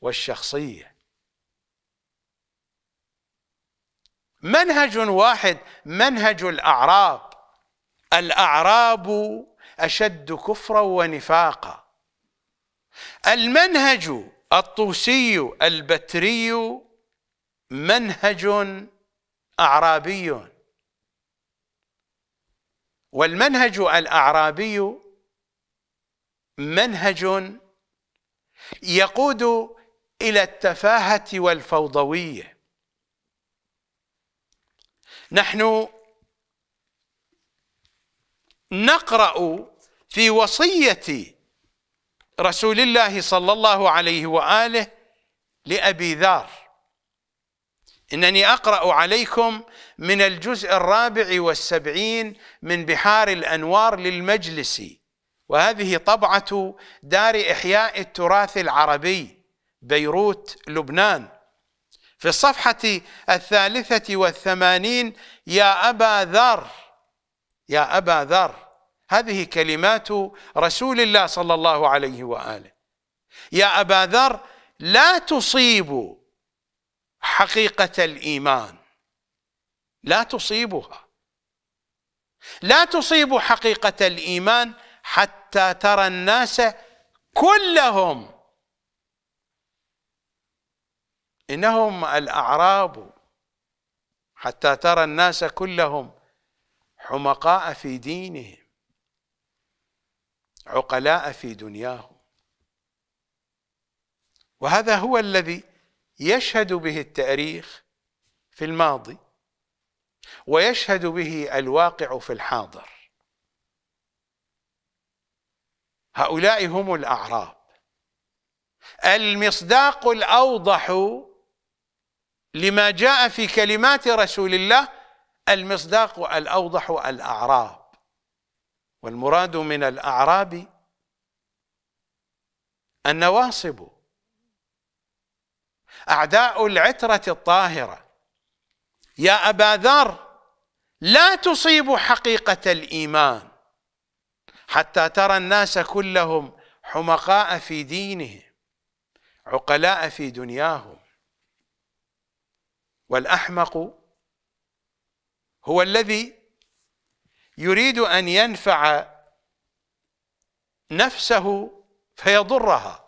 Speaker 1: والشخصيه منهج واحد منهج الاعراب الاعراب اشد كفرا ونفاقا المنهج الطوسي البتري منهج اعرابي والمنهج الاعرابي منهج يقود الى التفاهه والفوضويه نحن نقرا في وصيه رسول الله صلى الله عليه واله لابي ذر إنني أقرأ عليكم من الجزء الرابع والسبعين من بحار الأنوار للمجلس وهذه طبعة دار إحياء التراث العربي بيروت لبنان في الصفحة الثالثة والثمانين يا أبا ذر يا أبا ذر هذه كلمات رسول الله صلى الله عليه وآله يا أبا ذر لا تصيبوا حقيقة الإيمان لا تصيبها لا تصيب حقيقة الإيمان حتى ترى الناس كلهم إنهم الأعراب حتى ترى الناس كلهم حمقاء في دينهم عقلاء في دنياهم وهذا هو الذي يشهد به التاريخ في الماضي ويشهد به الواقع في الحاضر هؤلاء هم الاعراب المصداق الاوضح لما جاء في كلمات رسول الله المصداق الاوضح الاعراب والمراد من الاعراب النواصب أعداء العترة الطاهرة يا أبا ذر لا تصيب حقيقة الإيمان حتى ترى الناس كلهم حمقاء في دينهم عقلاء في دنياهم والأحمق هو الذي يريد أن ينفع نفسه فيضرها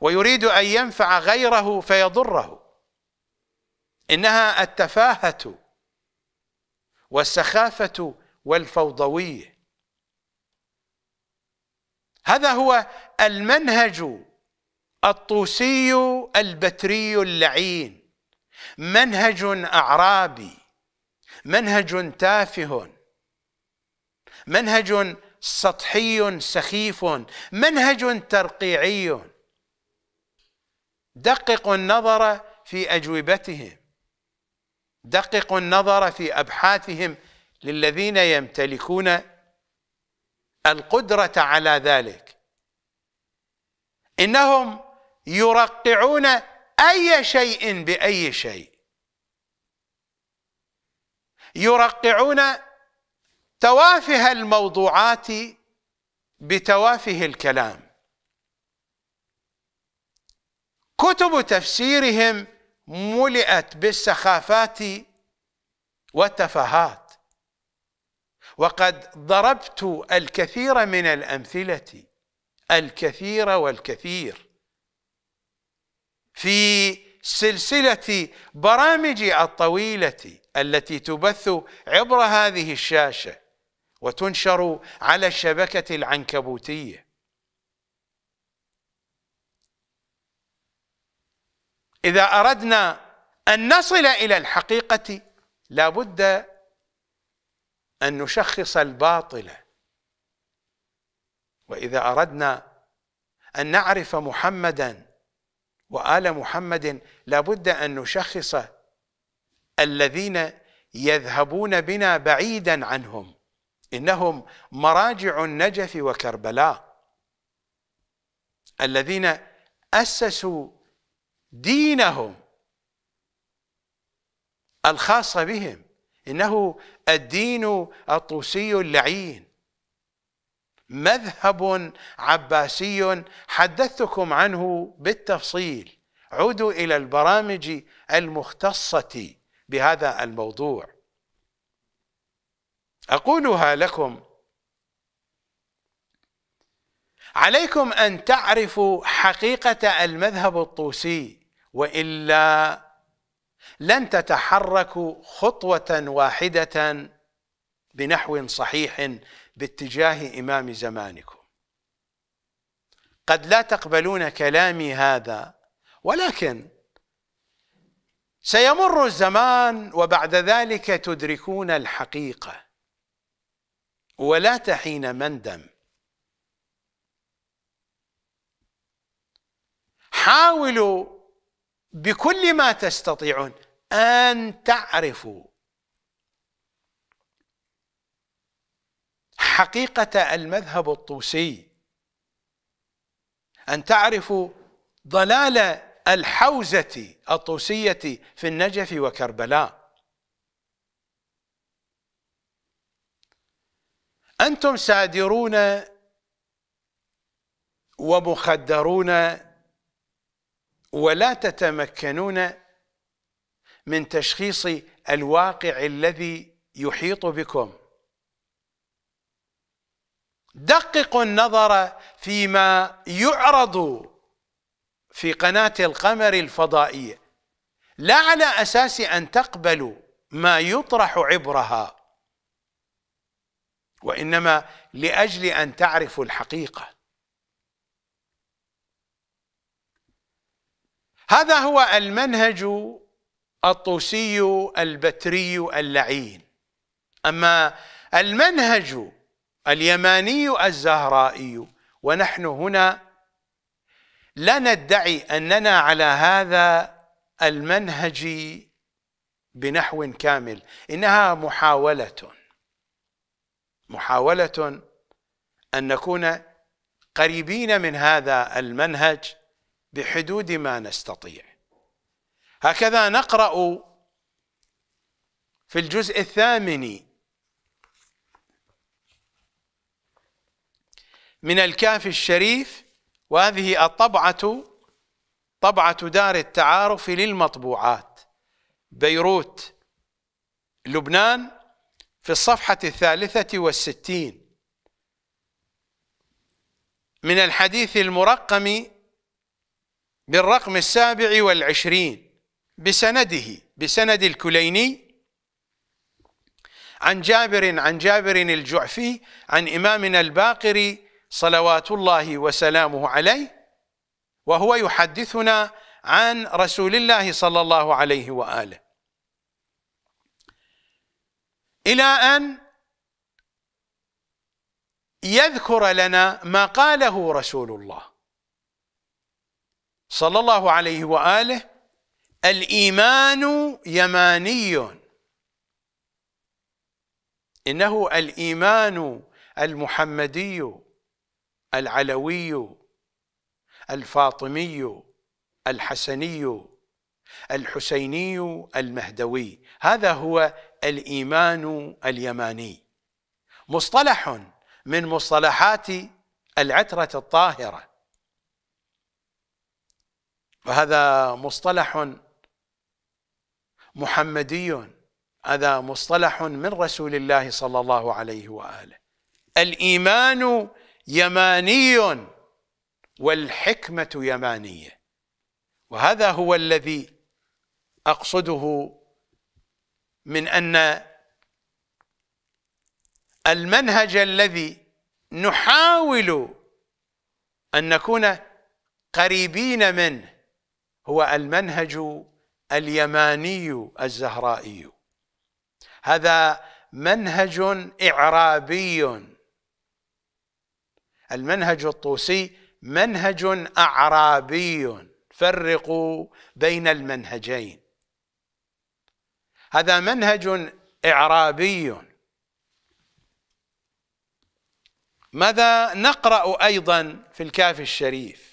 Speaker 1: ويريد أن ينفع غيره فيضره إنها التفاهة والسخافة والفوضوية هذا هو المنهج الطوسي البتري اللعين منهج أعرابي منهج تافه منهج سطحي سخيف منهج ترقيعي دققوا النظر في اجوبتهم دققوا النظر في ابحاثهم للذين يمتلكون القدره على ذلك انهم يرقعون اي شيء باي شيء يرقعون توافه الموضوعات بتوافه الكلام كتب تفسيرهم ملئت بالسخافات والتفاهات وقد ضربت الكثير من الأمثلة الكثير والكثير في سلسلة برامجي الطويلة التي تبث عبر هذه الشاشة وتنشر على الشبكة العنكبوتية إذا أردنا أن نصل إلى الحقيقة لابد أن نشخص الباطل وإذا أردنا أن نعرف محمدا وآل محمد لابد أن نشخص الذين يذهبون بنا بعيدا عنهم إنهم مراجع النجف وكربلاء الذين أسسوا دينهم الخاصة بهم إنه الدين الطوسي اللعين مذهب عباسي حدثتكم عنه بالتفصيل عودوا إلى البرامج المختصة بهذا الموضوع أقولها لكم عليكم أن تعرفوا حقيقة المذهب الطوسي والا لن تتحركوا خطوه واحده بنحو صحيح باتجاه امام زمانكم قد لا تقبلون كلامي هذا ولكن سيمر الزمان وبعد ذلك تدركون الحقيقه ولا تحين مندم حاولوا بكل ما تستطيعون أن تعرفوا حقيقة المذهب الطوسي أن تعرفوا ضلال الحوزة الطوسية في النجف وكربلاء أنتم سادرون ومخدرون ولا تتمكنون من تشخيص الواقع الذي يحيط بكم دققوا النظر فيما يعرض في قناة القمر الفضائية لا على أساس أن تقبلوا ما يطرح عبرها وإنما لأجل أن تعرفوا الحقيقة هذا هو المنهج الطوسي البتري اللعين أما المنهج اليماني الزهرائي ونحن هنا لا ندعي أننا على هذا المنهج بنحو كامل إنها محاولة محاولة أن نكون قريبين من هذا المنهج بحدود ما نستطيع هكذا نقرأ في الجزء الثامن من الكاف الشريف وهذه الطبعة طبعة دار التعارف للمطبوعات بيروت لبنان في الصفحة الثالثة والستين من الحديث المرقم بالرقم السابع والعشرين بسنده بسند الكليني عن جابر عن جابر الجعفي عن إمامنا الباقري صلوات الله وسلامه عليه وهو يحدثنا عن رسول الله صلى الله عليه وآله إلى أن يذكر لنا ما قاله رسول الله صلى الله عليه واله الايمان يماني انه الايمان المحمدي العلوي الفاطمي الحسني الحسيني المهدوي هذا هو الايمان اليماني مصطلح من مصطلحات العتره الطاهره وهذا مصطلح محمدي هذا مصطلح من رسول الله صلى الله عليه واله الايمان يماني والحكمه يمانيه وهذا هو الذي اقصده من ان المنهج الذي نحاول ان نكون قريبين منه هو المنهج اليماني الزهرائي هذا منهج إعرابي المنهج الطوسي منهج أعرابي فرقوا بين المنهجين هذا منهج إعرابي ماذا نقرأ أيضا في الكاف الشريف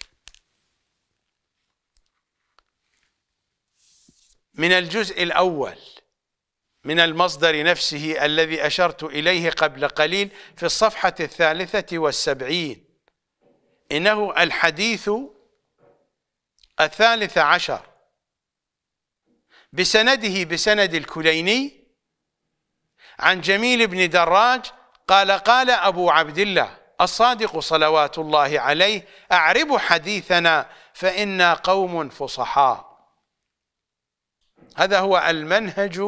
Speaker 1: من الجزء الأول من المصدر نفسه الذي أشرت إليه قبل قليل في الصفحة الثالثة والسبعين إنه الحديث الثالث عشر بسنده بسند الكليني عن جميل بن دراج قال قال أبو عبد الله الصادق صلوات الله عليه أعرب حديثنا فإنا قوم فصحاء هذا هو المنهج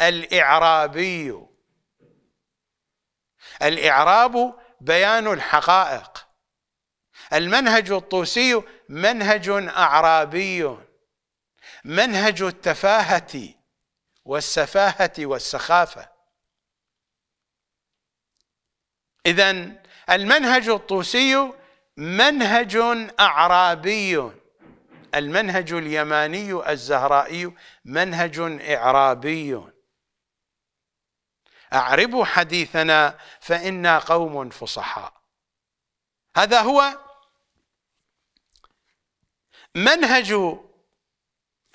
Speaker 1: الاعرابي الاعراب بيان الحقائق المنهج الطوسي منهج اعرابي منهج التفاهه والسفاهه والسخافه اذا المنهج الطوسي منهج اعرابي المنهج اليماني الزهرائي منهج إعرابي أعربوا حديثنا فإنا قوم فصحاء هذا هو منهج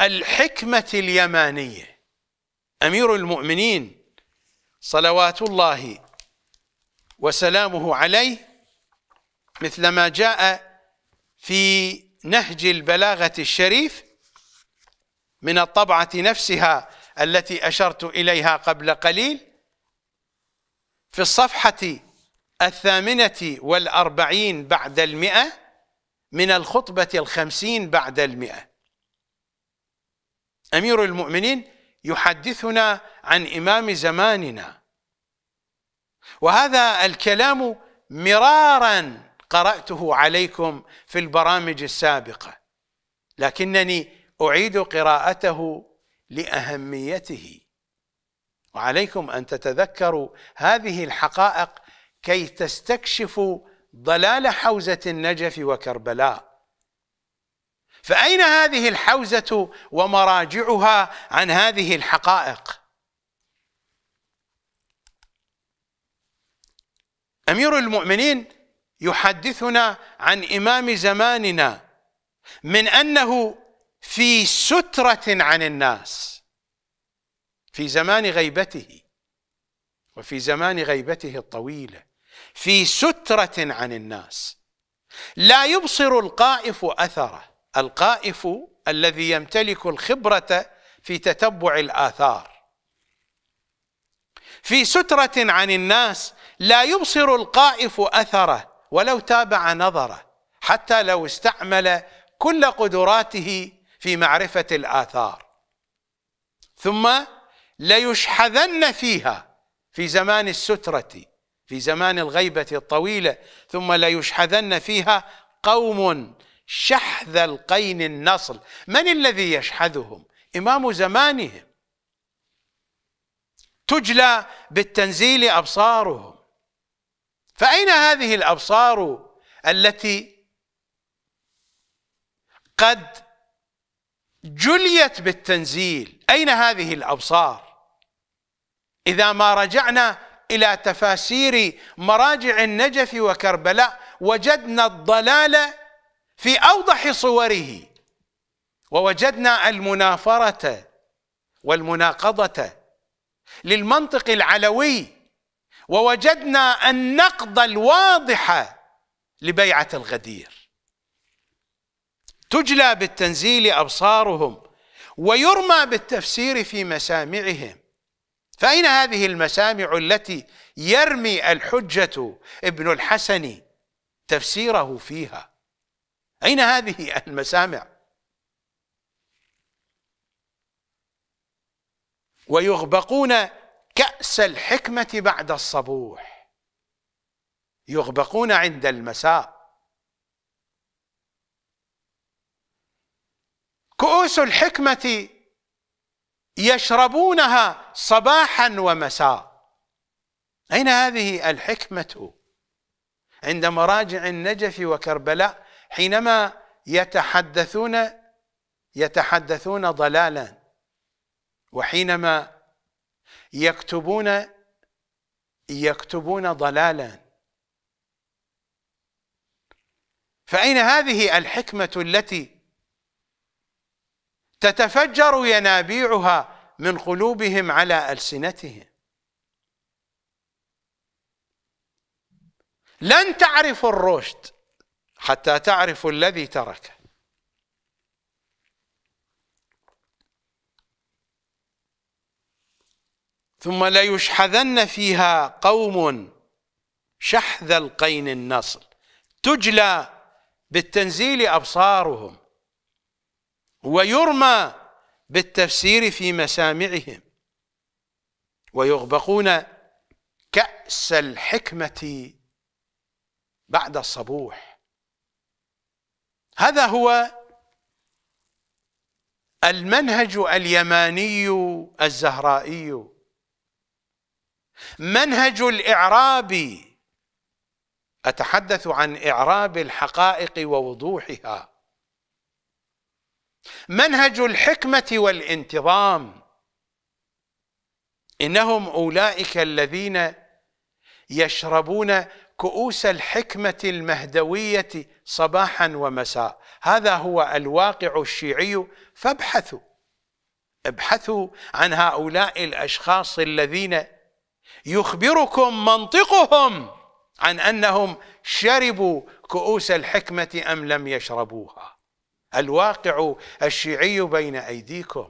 Speaker 1: الحكمة اليمانية أمير المؤمنين صلوات الله وسلامه عليه مثلما جاء في نهج البلاغة الشريف من الطبعة نفسها التي أشرت إليها قبل قليل في الصفحة الثامنة والأربعين بعد المئة من الخطبة الخمسين بعد المئة أمير المؤمنين يحدثنا عن إمام زماننا وهذا الكلام مرارا قراته عليكم في البرامج السابقه لكنني اعيد قراءته لاهميته وعليكم ان تتذكروا هذه الحقائق كي تستكشفوا ضلال حوزه النجف وكربلاء فاين هذه الحوزه ومراجعها عن هذه الحقائق امير المؤمنين يحدثنا عن إمام زماننا من أنه في سترة عن الناس في زمان غيبته وفي زمان غيبته الطويلة في سترة عن الناس لا يبصر القائف أثره القائف الذي يمتلك الخبرة في تتبع الآثار في سترة عن الناس لا يبصر القائف أثره ولو تابع نظره حتى لو استعمل كل قدراته في معرفة الآثار ثم ليشحذن فيها في زمان السترة في زمان الغيبة الطويلة ثم ليشحذن فيها قوم شحذ القين النصل من الذي يشحذهم إمام زمانهم تجلى بالتنزيل أبصارهم فأين هذه الأبصار التي قد جليت بالتنزيل أين هذه الأبصار إذا ما رجعنا إلى تفاسير مراجع النجف وكربلاء وجدنا الضلال في أوضح صوره ووجدنا المنافرة والمناقضة للمنطق العلوي ووجدنا النقض الواضح لبيعة الغدير تجلى بالتنزيل أبصارهم ويرمى بالتفسير في مسامعهم فأين هذه المسامع التي يرمي الحجة ابن الحسن تفسيره فيها أين هذه المسامع ويغبقون كأس الحكمة بعد الصبوح يغبقون عند المساء كؤوس الحكمة يشربونها صباحا ومساء أين هذه الحكمة عند مراجع النجف وكربلاء حينما يتحدثون يتحدثون ضلالا وحينما يكتبون يكتبون ضلالا فأين هذه الحكمة التي تتفجر ينابيعها من قلوبهم على ألسنتهم لن تعرفوا الرشد حتى تعرفوا الذي تركه ثم ليشحذن فيها قوم شحذ القين النصر تجلى بالتنزيل أبصارهم ويرمى بالتفسير في مسامعهم ويغبقون كأس الحكمة بعد الصبوح هذا هو المنهج اليماني الزهرائي منهج الإعراب أتحدث عن إعراب الحقائق ووضوحها منهج الحكمة والانتظام إنهم أولئك الذين يشربون كؤوس الحكمة المهدوية صباحا ومساء هذا هو الواقع الشيعي فابحثوا ابحثوا عن هؤلاء الأشخاص الذين يخبركم منطقهم عن انهم شربوا كؤوس الحكمه ام لم يشربوها الواقع الشيعي بين ايديكم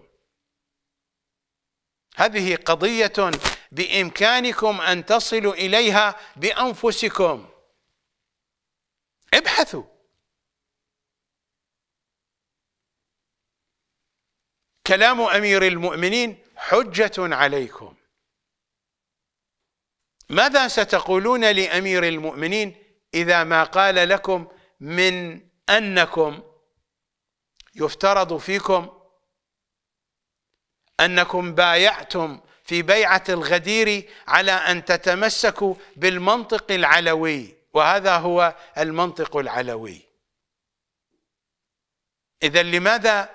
Speaker 1: هذه قضيه بامكانكم ان تصلوا اليها بانفسكم ابحثوا كلام امير المؤمنين حجه عليكم ماذا ستقولون لامير المؤمنين اذا ما قال لكم من انكم يفترض فيكم انكم بايعتم في بيعه الغدير على ان تتمسكوا بالمنطق العلوي وهذا هو المنطق العلوي اذا لماذا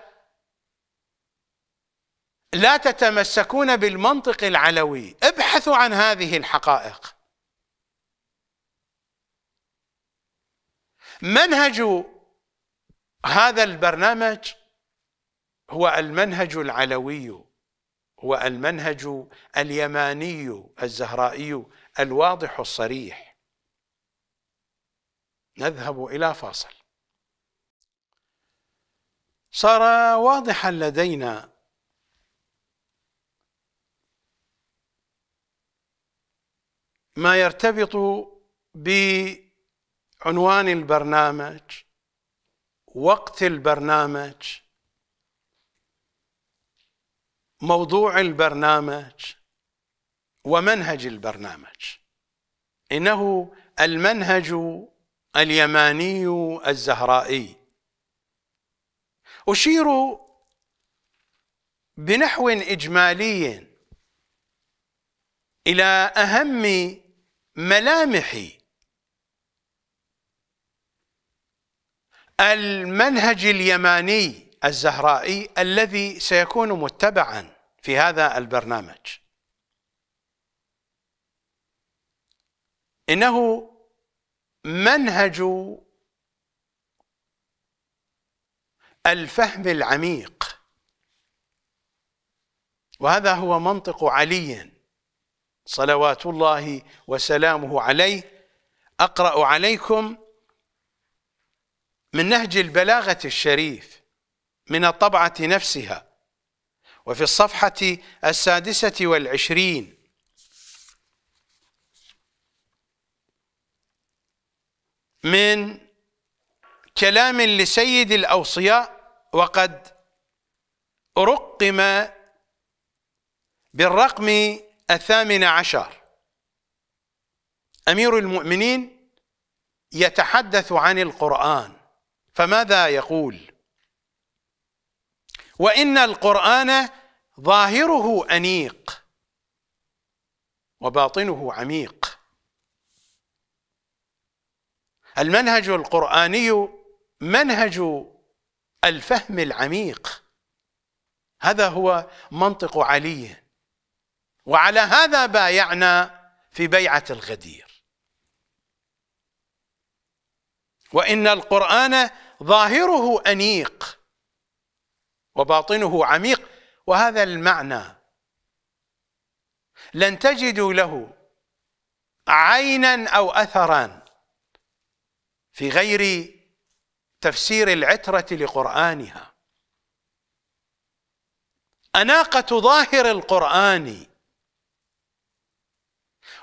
Speaker 1: لا تتمسكون بالمنطق العلوي ابحثوا عن هذه الحقائق منهج هذا البرنامج هو المنهج العلوي هو المنهج اليماني الزهرائي الواضح الصريح نذهب الى فاصل صار واضحا لدينا ما يرتبط بعنوان البرنامج وقت البرنامج موضوع البرنامج ومنهج البرنامج انه المنهج اليماني الزهرائي اشير بنحو اجمالي الى اهم ملامح المنهج اليماني الزهرائي الذي سيكون متبعا في هذا البرنامج انه منهج الفهم العميق وهذا هو منطق علي صلوات الله وسلامه عليه أقرأ عليكم من نهج البلاغة الشريف من الطبعة نفسها وفي الصفحة السادسة والعشرين من كلام لسيد الأوصياء وقد رقم بالرقم الثامن عشر أمير المؤمنين يتحدث عن القرآن فماذا يقول وإن القرآن ظاهره أنيق وباطنه عميق المنهج القرآني منهج الفهم العميق هذا هو منطق علي وعلى هذا بايعنا في بيعة الغدير وإن القرآن ظاهره أنيق وباطنه عميق وهذا المعنى لن تجدوا له عينا أو أثرا في غير تفسير العترة لقرآنها أناقة ظاهر القرآن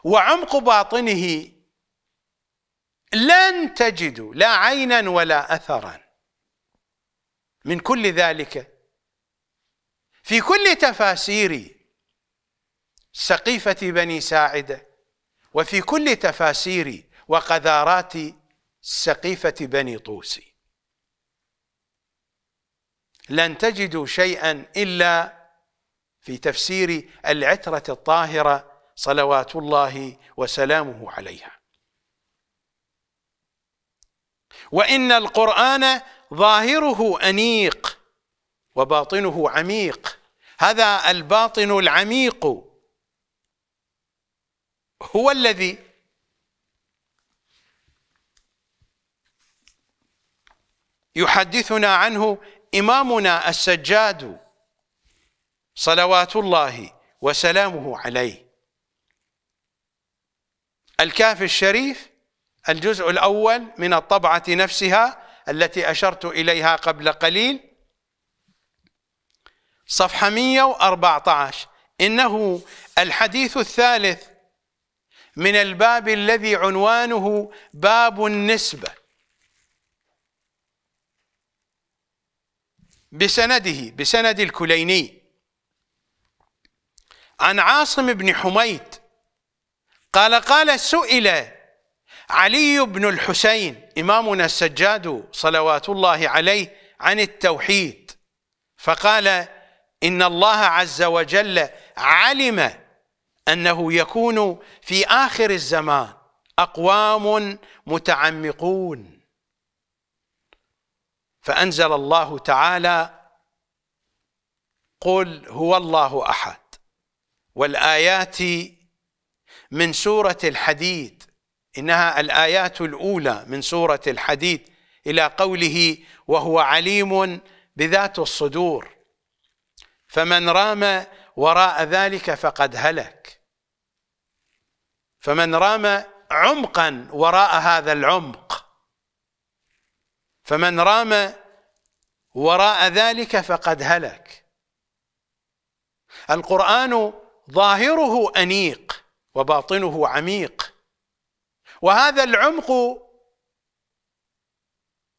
Speaker 1: وعمق باطنه لن تجدوا لا عينا ولا اثرا من كل ذلك في كل تفاسير سقيفه بني ساعده وفي كل تفاسير وقذارات سقيفه بني طوسي لن تجدوا شيئا الا في تفسير العتره الطاهره صلوات الله وسلامه عليها وإن القرآن ظاهره أنيق وباطنه عميق هذا الباطن العميق هو الذي يحدثنا عنه إمامنا السجاد صلوات الله وسلامه عليه الكاف الشريف الجزء الأول من الطبعة نفسها التي أشرت إليها قبل قليل صفحة 114 إنه الحديث الثالث من الباب الذي عنوانه باب النسبة بسنده بسند الكليني عن عاصم بن حميد قال قال سئل علي بن الحسين إمامنا السجاد صلوات الله عليه عن التوحيد فقال إن الله عز وجل علم أنه يكون في آخر الزمان أقوام متعمقون فأنزل الله تعالى قل هو الله أحد والآيات من سورة الحديد إنها الآيات الأولى من سورة الحديد إلى قوله وهو عليم بذات الصدور فمن رام وراء ذلك فقد هلك فمن رام عمقا وراء هذا العمق فمن رام وراء ذلك فقد هلك القرآن ظاهره أنيق وباطنه عميق وهذا العمق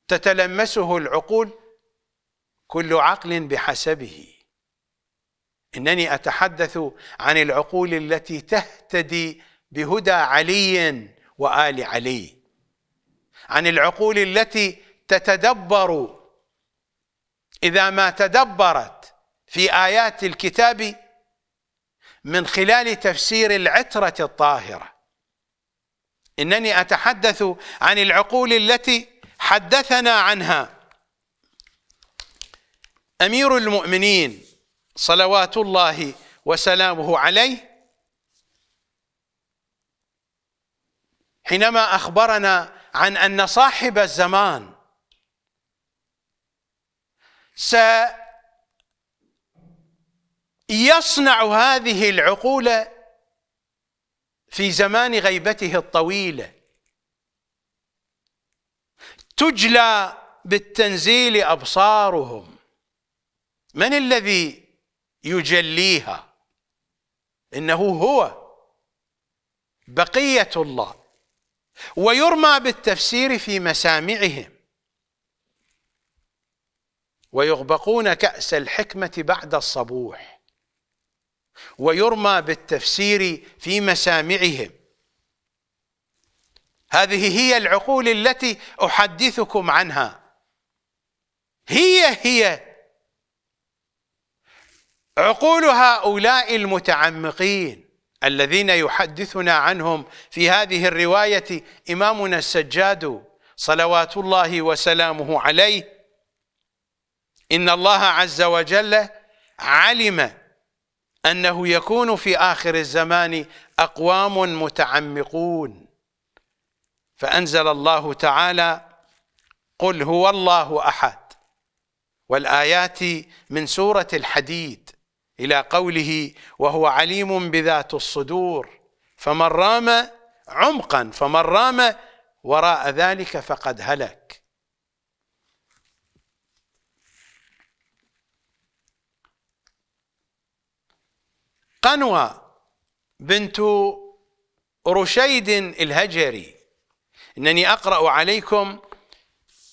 Speaker 1: تتلمسه العقول كل عقل بحسبه انني اتحدث عن العقول التي تهتدي بهدى علي وال علي عن العقول التي تتدبر اذا ما تدبرت في ايات الكتاب من خلال تفسير العترة الطاهرة إنني أتحدث عن العقول التي حدثنا عنها أمير المؤمنين صلوات الله وسلامه عليه حينما أخبرنا عن أن صاحب الزمان سأ يصنع هذه العقول في زمان غيبته الطويله تجلى بالتنزيل ابصارهم من الذي يجليها انه هو بقيه الله ويرمى بالتفسير في مسامعهم ويغبقون كاس الحكمه بعد الصبوح ويرمى بالتفسير في مسامعهم هذه هي العقول التي احدثكم عنها هي هي عقول هؤلاء المتعمقين الذين يحدثنا عنهم في هذه الروايه امامنا السجاد صلوات الله وسلامه عليه ان الله عز وجل علم أنه يكون في آخر الزمان أقوام متعمقون فأنزل الله تعالى قل هو الله أحد والآيات من سورة الحديد إلى قوله وهو عليم بذات الصدور فمن رام عمقا فمن رام وراء ذلك فقد هلك قنوة بنت رشيد الهجري انني اقرا عليكم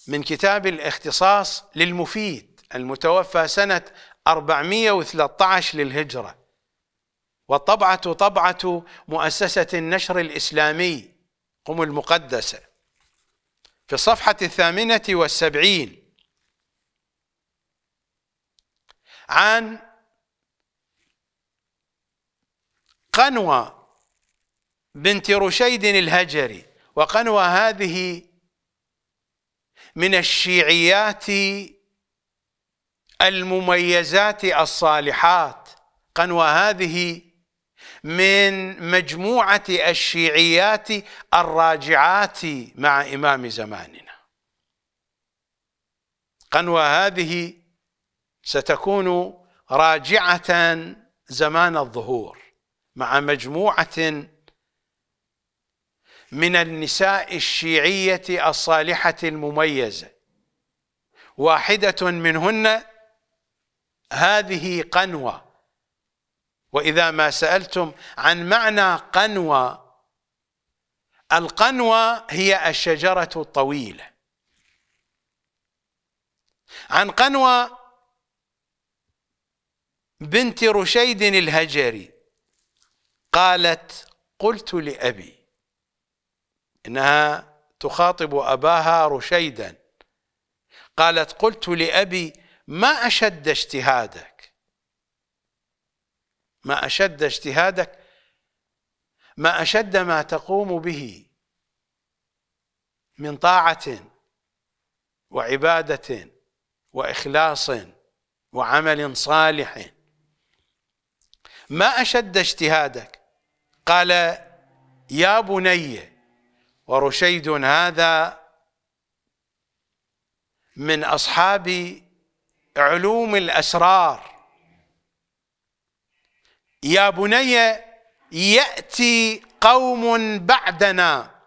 Speaker 1: من كتاب الاختصاص للمفيد المتوفى سنه 413 للهجره والطبعه طبعه مؤسسه النشر الاسلامي قم المقدسه في الصفحه الثامنه والسبعين عن قنوة بنت رشيد الهجري وقنوة هذه من الشيعيات المميزات الصالحات قنوة هذه من مجموعة الشيعيات الراجعات مع إمام زماننا قنوة هذه ستكون راجعة زمان الظهور مع مجموعة من النساء الشيعية الصالحة المميزة واحدة منهن هذه قنوة وإذا ما سألتم عن معنى قنوة القنوة هي الشجرة الطويلة عن قنوة بنت رشيد الهجري قالت قلت لأبي إنها تخاطب أباها رشيدا قالت قلت لأبي ما أشد اجتهادك ما أشد اجتهادك ما أشد ما تقوم به من طاعة وعبادة وإخلاص وعمل صالح ما أشد اجتهادك قال يا بني ورشيد هذا من أصحاب علوم الأسرار يا بني يأتي قوم بعدنا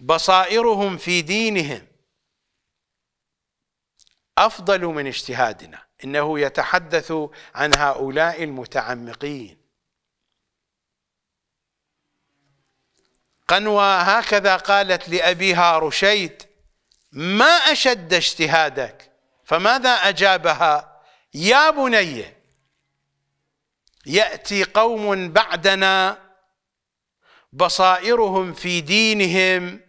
Speaker 1: بصائرهم في دينهم أفضل من اجتهادنا إنه يتحدث عن هؤلاء المتعمقين قنوى هكذا قالت لأبيها رشيد ما أشد اجتهادك فماذا أجابها يا بني يأتي قوم بعدنا بصائرهم في دينهم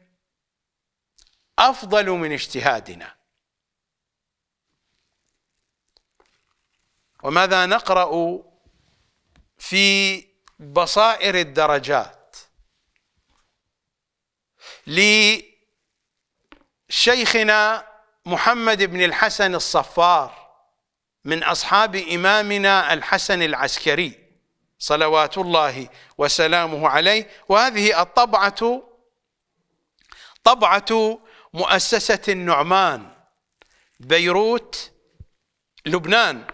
Speaker 1: أفضل من اجتهادنا وماذا نقرأ في بصائر الدرجات لشيخنا محمد بن الحسن الصفار من أصحاب إمامنا الحسن العسكري صلوات الله وسلامه عليه وهذه الطبعة طبعة مؤسسة النعمان بيروت لبنان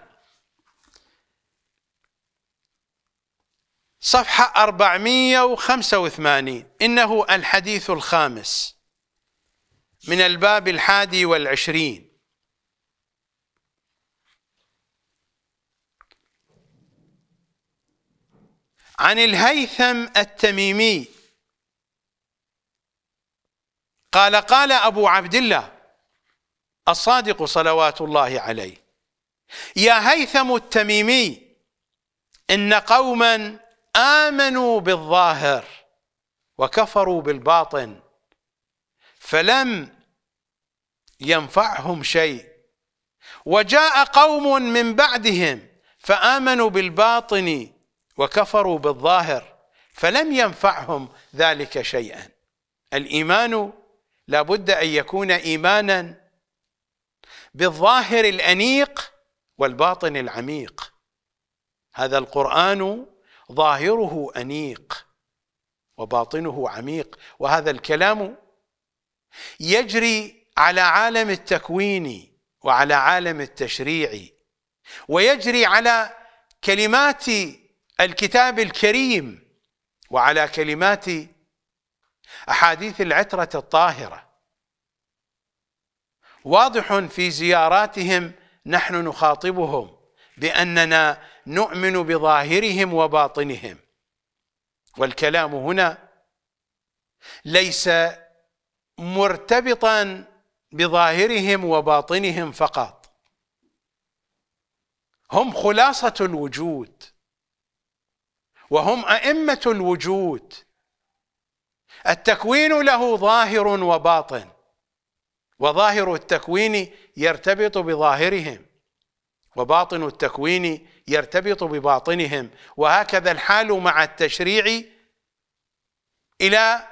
Speaker 1: صفحة 485 إنه الحديث الخامس من الباب الحادي والعشرين عن الهيثم التميمي قال قال أبو عبد الله الصادق صلوات الله عليه يا هيثم التميمي إن قوما امنوا بالظاهر وكفروا بالباطن فلم ينفعهم شيء وجاء قوم من بعدهم فامنوا بالباطن وكفروا بالظاهر فلم ينفعهم ذلك شيئا الايمان لابد ان يكون ايمانا بالظاهر الانيق والباطن العميق هذا القران ظاهره انيق وباطنه عميق وهذا الكلام يجري على عالم التكوين وعلى عالم التشريع ويجري على كلمات الكتاب الكريم وعلى كلمات احاديث العتره الطاهره واضح في زياراتهم نحن نخاطبهم لاننا نؤمن بظاهرهم وباطنهم والكلام هنا ليس مرتبطا بظاهرهم وباطنهم فقط هم خلاصه الوجود وهم ائمه الوجود التكوين له ظاهر وباطن وظاهر التكوين يرتبط بظاهرهم وباطن التكوين يرتبط بباطنهم وهكذا الحال مع التشريع الى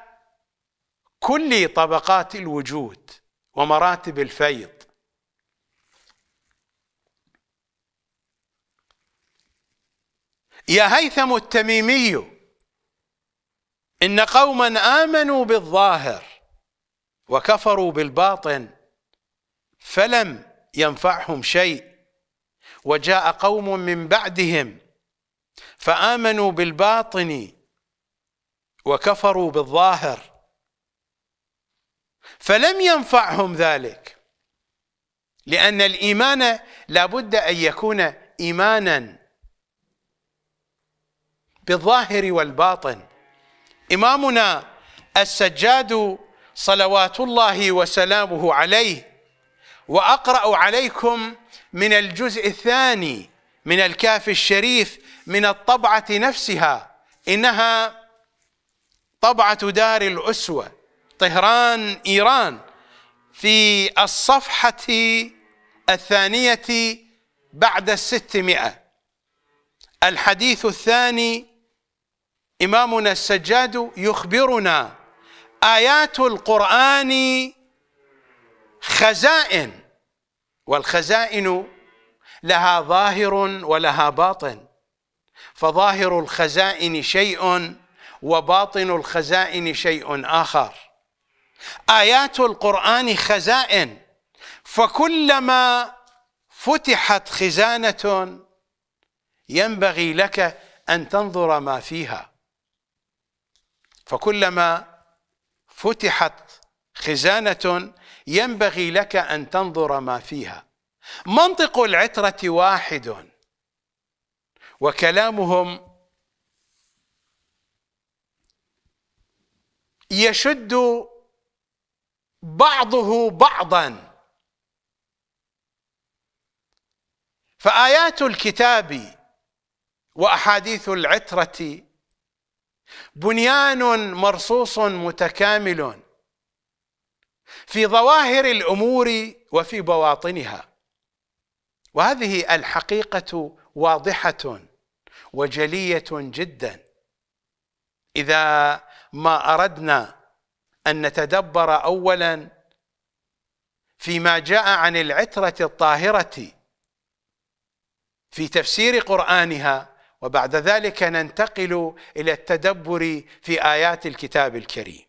Speaker 1: كل طبقات الوجود ومراتب الفيض يا هيثم التميمي ان قوما امنوا بالظاهر وكفروا بالباطن فلم ينفعهم شيء وجاء قوم من بعدهم فامنوا بالباطن وكفروا بالظاهر فلم ينفعهم ذلك لان الايمان لابد ان يكون ايمانا بالظاهر والباطن امامنا السجاد صلوات الله وسلامه عليه واقرا عليكم من الجزء الثاني من الكاف الشريف من الطبعة نفسها إنها طبعة دار الأسوة طهران إيران في الصفحة الثانية بعد الستمائة الحديث الثاني إمامنا السجاد يخبرنا آيات القرآن خزائن والخزائن لها ظاهر ولها باطن فظاهر الخزائن شيء وباطن الخزائن شيء اخر ايات القران خزائن فكلما فتحت خزانه ينبغي لك ان تنظر ما فيها فكلما فتحت خزانه ينبغي لك أن تنظر ما فيها منطق العترة واحد وكلامهم يشد بعضه بعضا فآيات الكتاب وأحاديث العترة بنيان مرصوص متكامل في ظواهر الامور وفي بواطنها وهذه الحقيقه واضحه وجليه جدا اذا ما اردنا ان نتدبر اولا فيما جاء عن العتره الطاهره في تفسير قرانها وبعد ذلك ننتقل الى التدبر في ايات الكتاب الكريم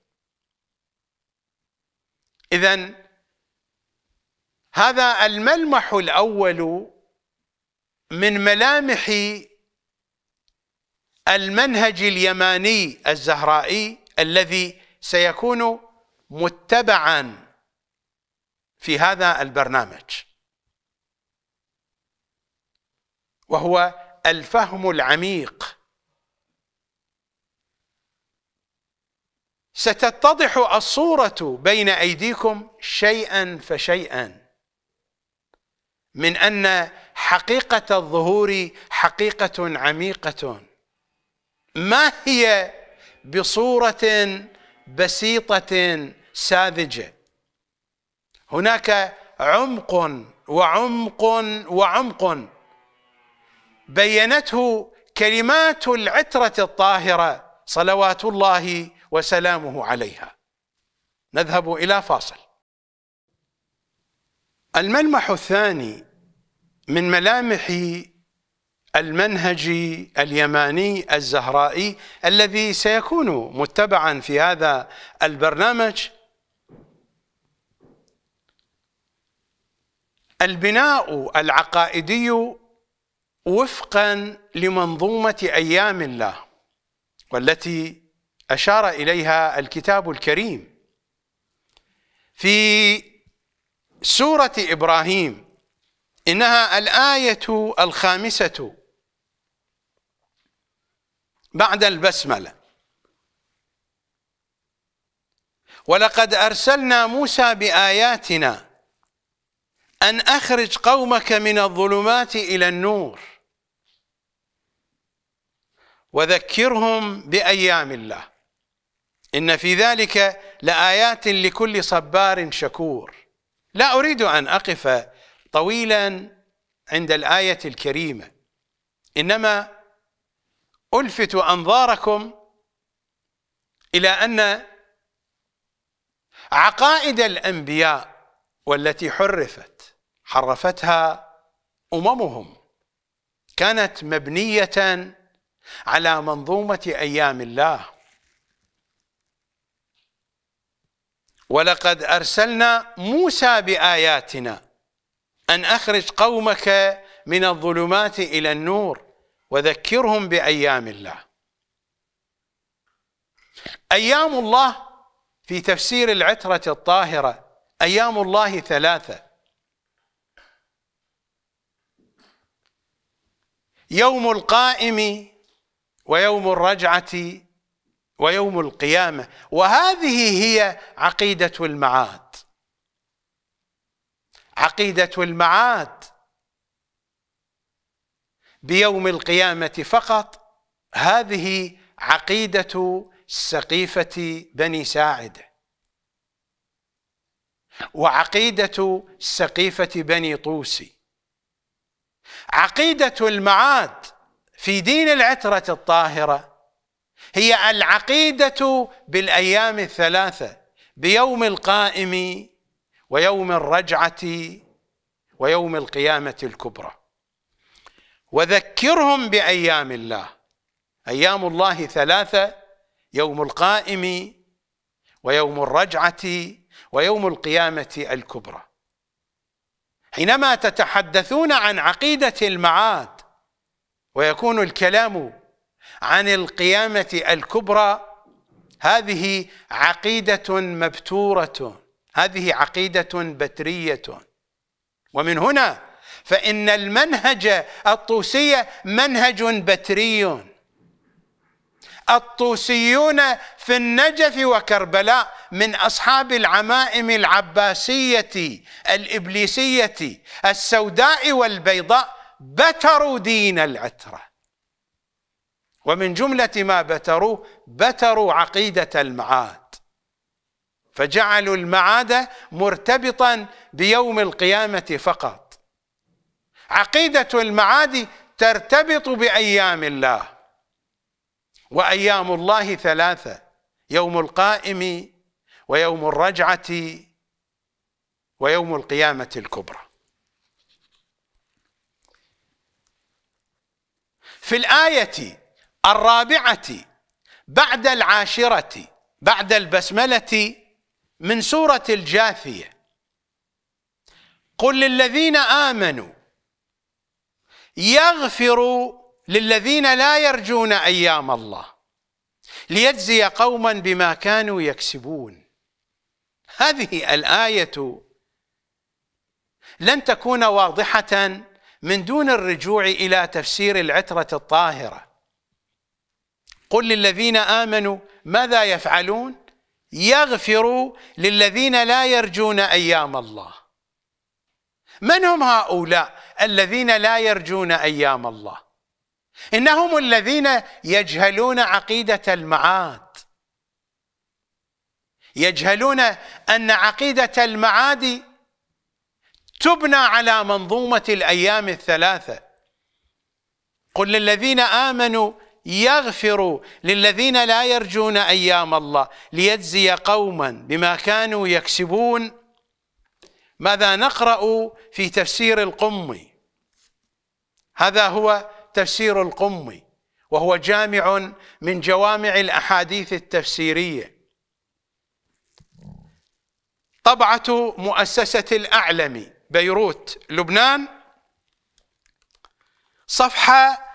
Speaker 1: إذا هذا الملمح الأول من ملامح المنهج اليماني الزهرائي الذي سيكون متبعا في هذا البرنامج وهو الفهم العميق ستتضح الصورة بين أيديكم شيئا فشيئا من أن حقيقة الظهور حقيقة عميقة ما هي بصورة بسيطة ساذجة هناك عمق وعمق وعمق بينته كلمات العترة الطاهرة صلوات الله وسلامه عليها نذهب إلى فاصل الملمح الثاني من ملامح المنهج اليماني الزهرائي الذي سيكون متبعا في هذا البرنامج البناء العقائدي وفقا لمنظومة أيام الله والتي أشار إليها الكتاب الكريم في سورة إبراهيم إنها الآية الخامسة بعد البسملة ولقد أرسلنا موسى بآياتنا أن أخرج قومك من الظلمات إلى النور وذكرهم بأيام الله إن في ذلك لآيات لكل صبار شكور لا أريد أن أقف طويلا عند الآية الكريمة إنما ألفت أنظاركم إلى أن عقائد الأنبياء والتي حرفت حرفتها أممهم كانت مبنية على منظومة أيام الله ولقد أرسلنا موسى بآياتنا أن أخرج قومك من الظلمات إلى النور وذكرهم بأيام الله أيام الله في تفسير العترة الطاهرة أيام الله ثلاثة يوم القائم ويوم الرجعة ويوم القيامه وهذه هي عقيده المعاد عقيده المعاد بيوم القيامه فقط هذه عقيده سقيفه بني ساعده وعقيده سقيفه بني طوسي عقيده المعاد في دين العتره الطاهره هي العقيدة بالأيام الثلاثة بيوم القائم ويوم الرجعة ويوم القيامة الكبرى وذكرهم بأيام الله أيام الله ثلاثة يوم القائم ويوم الرجعة ويوم القيامة الكبرى حينما تتحدثون عن عقيدة المعاد ويكون الكلام عن القيامه الكبرى هذه عقيده مبتوره هذه عقيده بتريه ومن هنا فان المنهج الطوسي منهج بتري الطوسيون في النجف وكربلاء من اصحاب العمائم العباسيه الابليسيه السوداء والبيضاء بتروا دين العتره ومن جملة ما بتروه بتروا عقيدة المعاد فجعلوا المعاد مرتبطا بيوم القيامة فقط عقيدة المعاد ترتبط بأيام الله وأيام الله ثلاثة يوم القائم ويوم الرجعة ويوم القيامة الكبرى في الآية الرابعة بعد العاشرة بعد البسملة من سورة الجاثية قل للذين آمنوا يغفروا للذين لا يرجون أيام الله ليجزي قوما بما كانوا يكسبون هذه الآية لن تكون واضحة من دون الرجوع إلى تفسير العترة الطاهرة قل للذين آمنوا ماذا يفعلون يغفروا للذين لا يرجون أيام الله من هم هؤلاء الذين لا يرجون أيام الله إنهم الذين يجهلون عقيدة المعاد يجهلون أن عقيدة المعاد تبنى على منظومة الأيام الثلاثة قل للذين آمنوا يغفر للذين لا يرجون أيام الله ليجزي قوما بما كانوا يكسبون ماذا نقرأ في تفسير القمي هذا هو تفسير القمي وهو جامع من جوامع الأحاديث التفسيرية طبعة مؤسسة الأعلم بيروت لبنان صفحة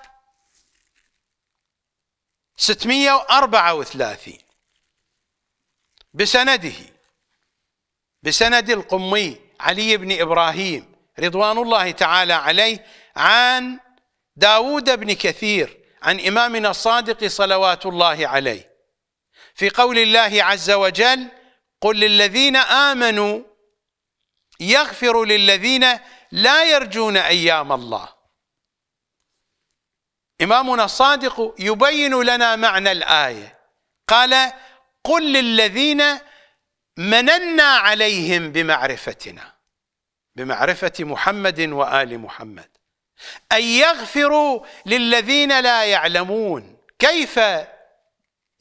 Speaker 1: 634 بسنده بسند القمي علي بن إبراهيم رضوان الله تعالى عليه عن داود بن كثير عن إمامنا الصادق صلوات الله عليه في قول الله عز وجل قل للذين آمنوا يغفر للذين لا يرجون أيام الله إمامنا الصادق يبين لنا معنى الآية قال قل للذين مننا عليهم بمعرفتنا بمعرفة محمد وآل محمد أن يغفروا للذين لا يعلمون كيف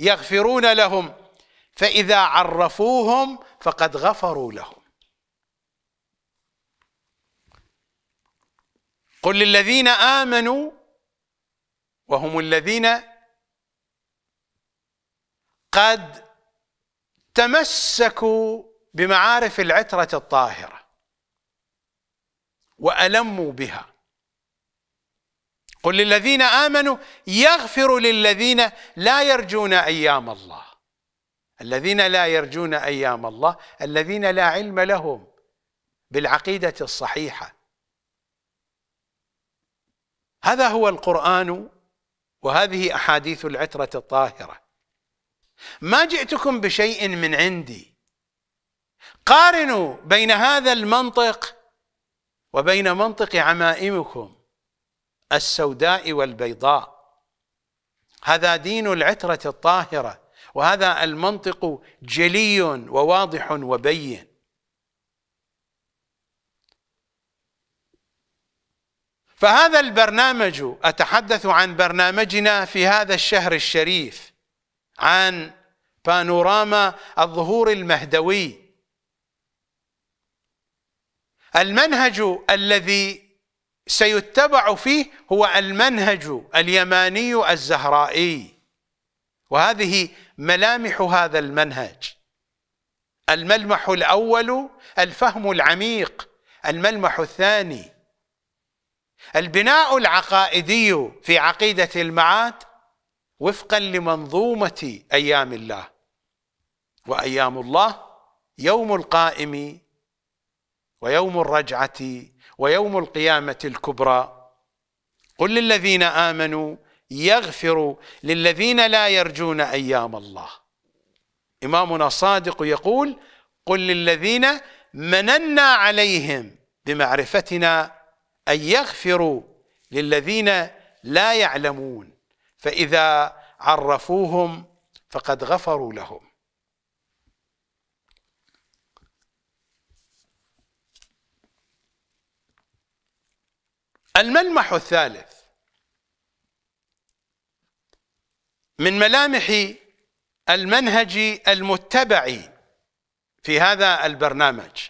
Speaker 1: يغفرون لهم فإذا عرفوهم فقد غفروا لهم قل للذين آمنوا وهم الذين قد تمسكوا بمعارف العترة الطاهرة وألموا بها قل للذين آمنوا يغفر للذين لا يرجون أيام الله الذين لا يرجون أيام الله الذين لا علم لهم بالعقيدة الصحيحة هذا هو القرآن وهذه أحاديث العترة الطاهرة ما جئتكم بشيء من عندي قارنوا بين هذا المنطق وبين منطق عمائمكم السوداء والبيضاء هذا دين العترة الطاهرة وهذا المنطق جلي وواضح وبين فهذا البرنامج اتحدث عن برنامجنا في هذا الشهر الشريف عن بانوراما الظهور المهدوي المنهج الذي سيتبع فيه هو المنهج اليماني الزهرائي وهذه ملامح هذا المنهج الملمح الاول الفهم العميق الملمح الثاني البناء العقائدي في عقيدة المعاد وفقا لمنظومة أيام الله وأيام الله يوم القائم ويوم الرجعة ويوم القيامة الكبرى قل للذين آمنوا يغفروا للذين لا يرجون أيام الله إمامنا صادق يقول قل للذين مننا عليهم بمعرفتنا أن يغفروا للذين لا يعلمون فإذا عرفوهم فقد غفروا لهم الملمح الثالث من ملامح المنهج المتبع في هذا البرنامج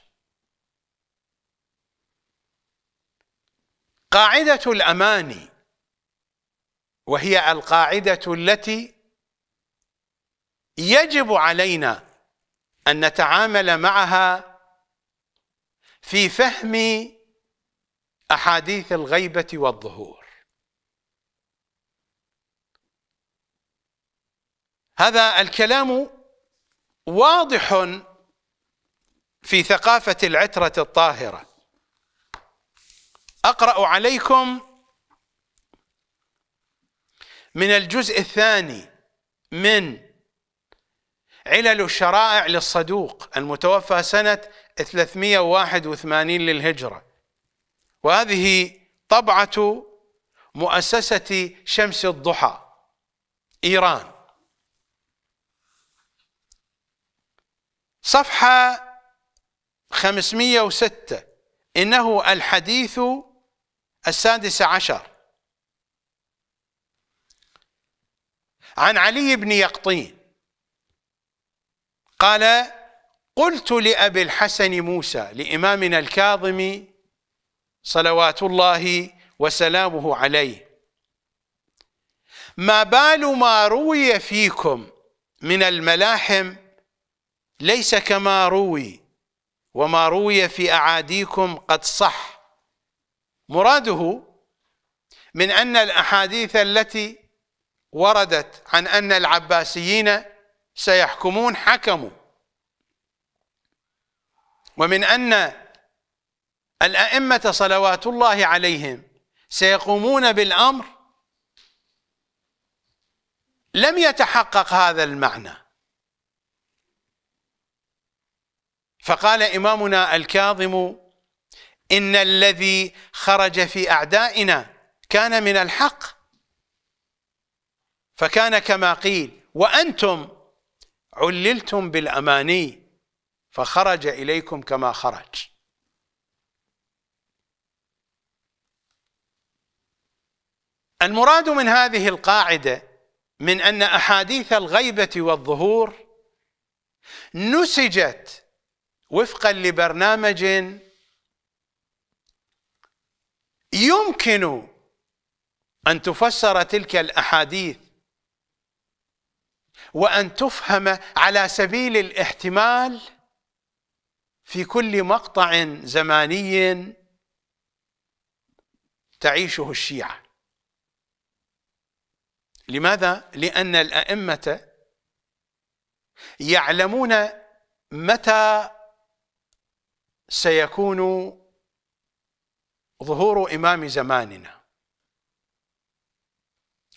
Speaker 1: قاعدة الأماني وهي القاعدة التي يجب علينا أن نتعامل معها في فهم أحاديث الغيبة والظهور هذا الكلام واضح في ثقافة العترة الطاهرة اقرا عليكم من الجزء الثاني من علل الشرائع للصدوق المتوفى سنه 381 للهجره وهذه طبعه مؤسسه شمس الضحى ايران صفحه 506 انه الحديث السادسة عشر عن علي بن يقطين قال قلت لأبي الحسن موسى لإمامنا الكاظم صلوات الله وسلامه عليه ما بال ما روي فيكم من الملاحم ليس كما روي وما روي في أعاديكم قد صح مراده من أن الأحاديث التي وردت عن أن العباسيين سيحكمون حكموا ومن أن الأئمة صلوات الله عليهم سيقومون بالأمر لم يتحقق هذا المعنى فقال إمامنا الكاظم إن الذي خرج في أعدائنا كان من الحق فكان كما قيل وأنتم عللتم بالأماني فخرج إليكم كما خرج المراد من هذه القاعدة من أن أحاديث الغيبة والظهور نسجت وفقا لبرنامج يمكن أن تفسر تلك الأحاديث وأن تفهم على سبيل الاحتمال في كل مقطع زماني تعيشه الشيعة لماذا؟ لأن الأئمة يعلمون متى سيكون ظهور إمام زماننا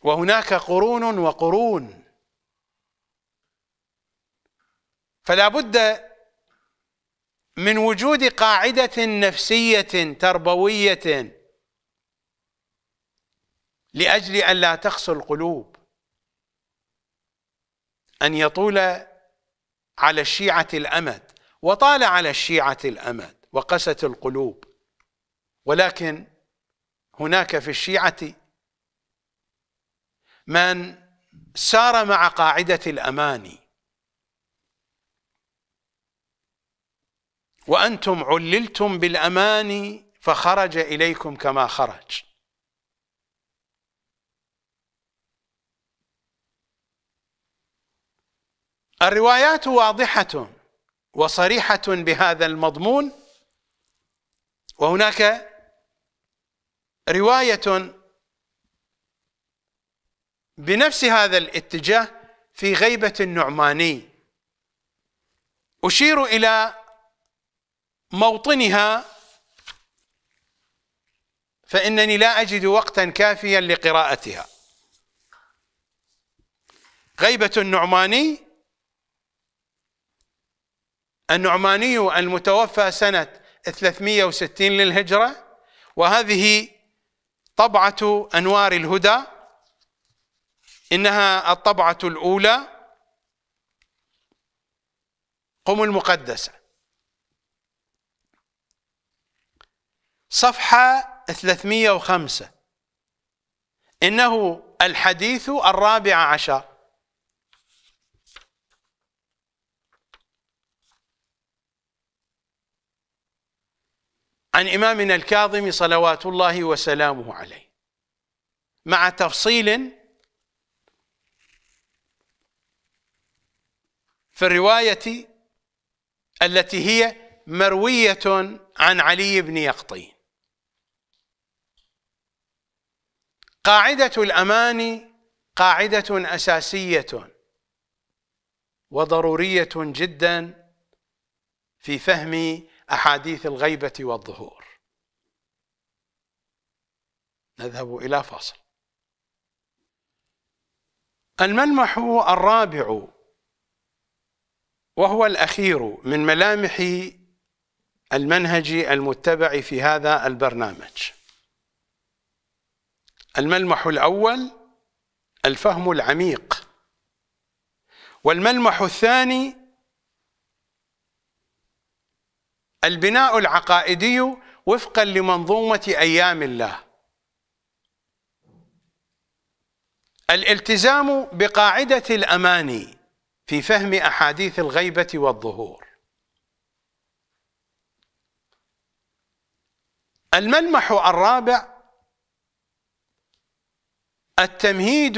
Speaker 1: وهناك قرون وقرون فلا بد من وجود قاعدة نفسية تربوية لأجل أن لا تقسو القلوب أن يطول على الشيعة الأمد وطال على الشيعة الأمد وقست القلوب ولكن هناك في الشيعة من سار مع قاعدة الأماني وأنتم عللتم بالأماني فخرج إليكم كما خرج الروايات واضحة وصريحة بهذا المضمون وهناك رواية بنفس هذا الاتجاه في غيبة النعماني أشير إلى موطنها فإنني لا أجد وقتا كافيا لقراءتها غيبة النعماني النعماني المتوفى سنة 360 للهجرة وهذه طبعة أنوار الهدى إنها الطبعة الأولى قم المقدسة صفحة 305 إنه الحديث الرابع عشر عن إمامنا الكاظم صلوات الله وسلامه عليه مع تفصيل في الرواية التي هي مروية عن علي بن يقطين قاعدة الأمان قاعدة أساسية وضرورية جدا في فهم احاديث الغيبه والظهور نذهب الى فاصل الملمح الرابع وهو الاخير من ملامح المنهج المتبع في هذا البرنامج الملمح الاول الفهم العميق والملمح الثاني البناء العقائدي وفقا لمنظومة أيام الله الالتزام بقاعدة الأماني في فهم أحاديث الغيبة والظهور الملمح الرابع التمهيد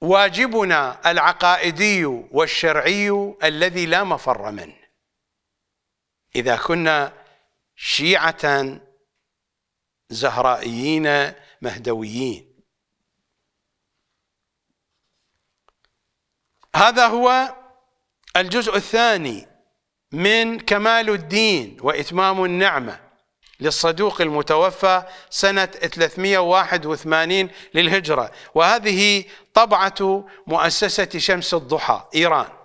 Speaker 1: واجبنا العقائدي والشرعي الذي لا مفر منه إذا كنا شيعة زهرائيين مهدويين هذا هو الجزء الثاني من كمال الدين وإتمام النعمة للصدوق المتوفى سنة 381 للهجرة وهذه طبعة مؤسسة شمس الضحى إيران